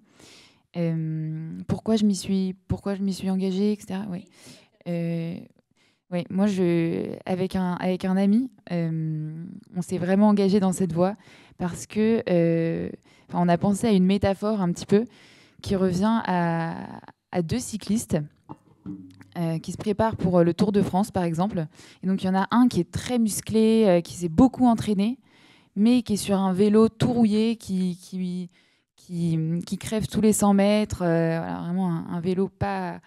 euh, pourquoi je m'y suis, pourquoi je m'y suis engagée, etc. Oui. Euh, oui, moi, je, avec un, avec un ami, euh, on s'est vraiment engagé dans cette voie parce que, on a pensé à une métaphore un petit peu qui revient à, deux cyclistes qui se préparent pour le Tour de France, par exemple. Et donc, il y en a un qui est très musclé, qui s'est beaucoup entraîné, mais qui est sur un vélo tout rouillé, qui, qui, qui, crève tous les 100 mètres, euh, vraiment un, vélo pas,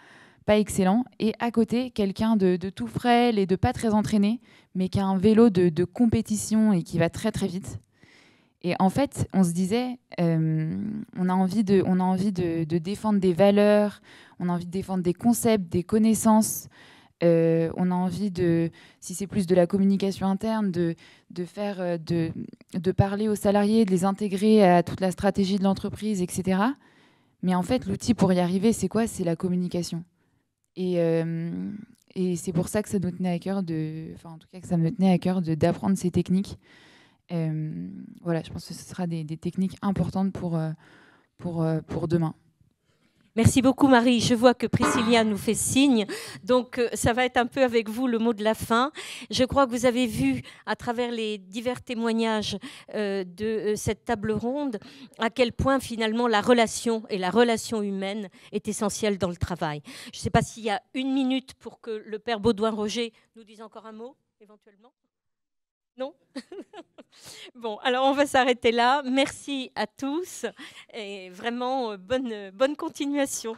pas excellent. Et à côté, quelqu'un de, tout frêle et de pas très entraîné, mais qui a un vélo de, compétition et qui va très très vite. Et en fait, on se disait, euh, on a envie, de, on a envie de, défendre des valeurs, on a envie de défendre des concepts, des connaissances. Euh, on a envie de, si c'est plus de la communication interne, de, de faire, euh, de, parler aux salariés, de les intégrer à toute la stratégie de l'entreprise, etc. Mais en fait, l'outil pour y arriver, c'est quoi C'est la communication. Euh, et, c'est pour ça que ça nous tenait à cœur de, enfin en tout cas que ça me tenait à cœur d'apprendre ces techniques. voilà, je pense que ce sera des, des techniques importantes pour, pour, pour demain. Merci beaucoup, Marie. Je vois que Priscilla nous fait signe. Donc, euh, ça va être un peu avec vous le mot de la fin. Je crois que vous avez vu, à travers les divers témoignages euh, de euh, cette table ronde, à quel point, finalement, la relation et la relation humaine est essentielle dans le travail. Je ne sais pas s'il y a une minute pour que le père Baudouin Roger nous dise encore un mot, éventuellement. Non Bon, alors on va s'arrêter là. Merci à tous et vraiment euh, bonne, bonne continuation.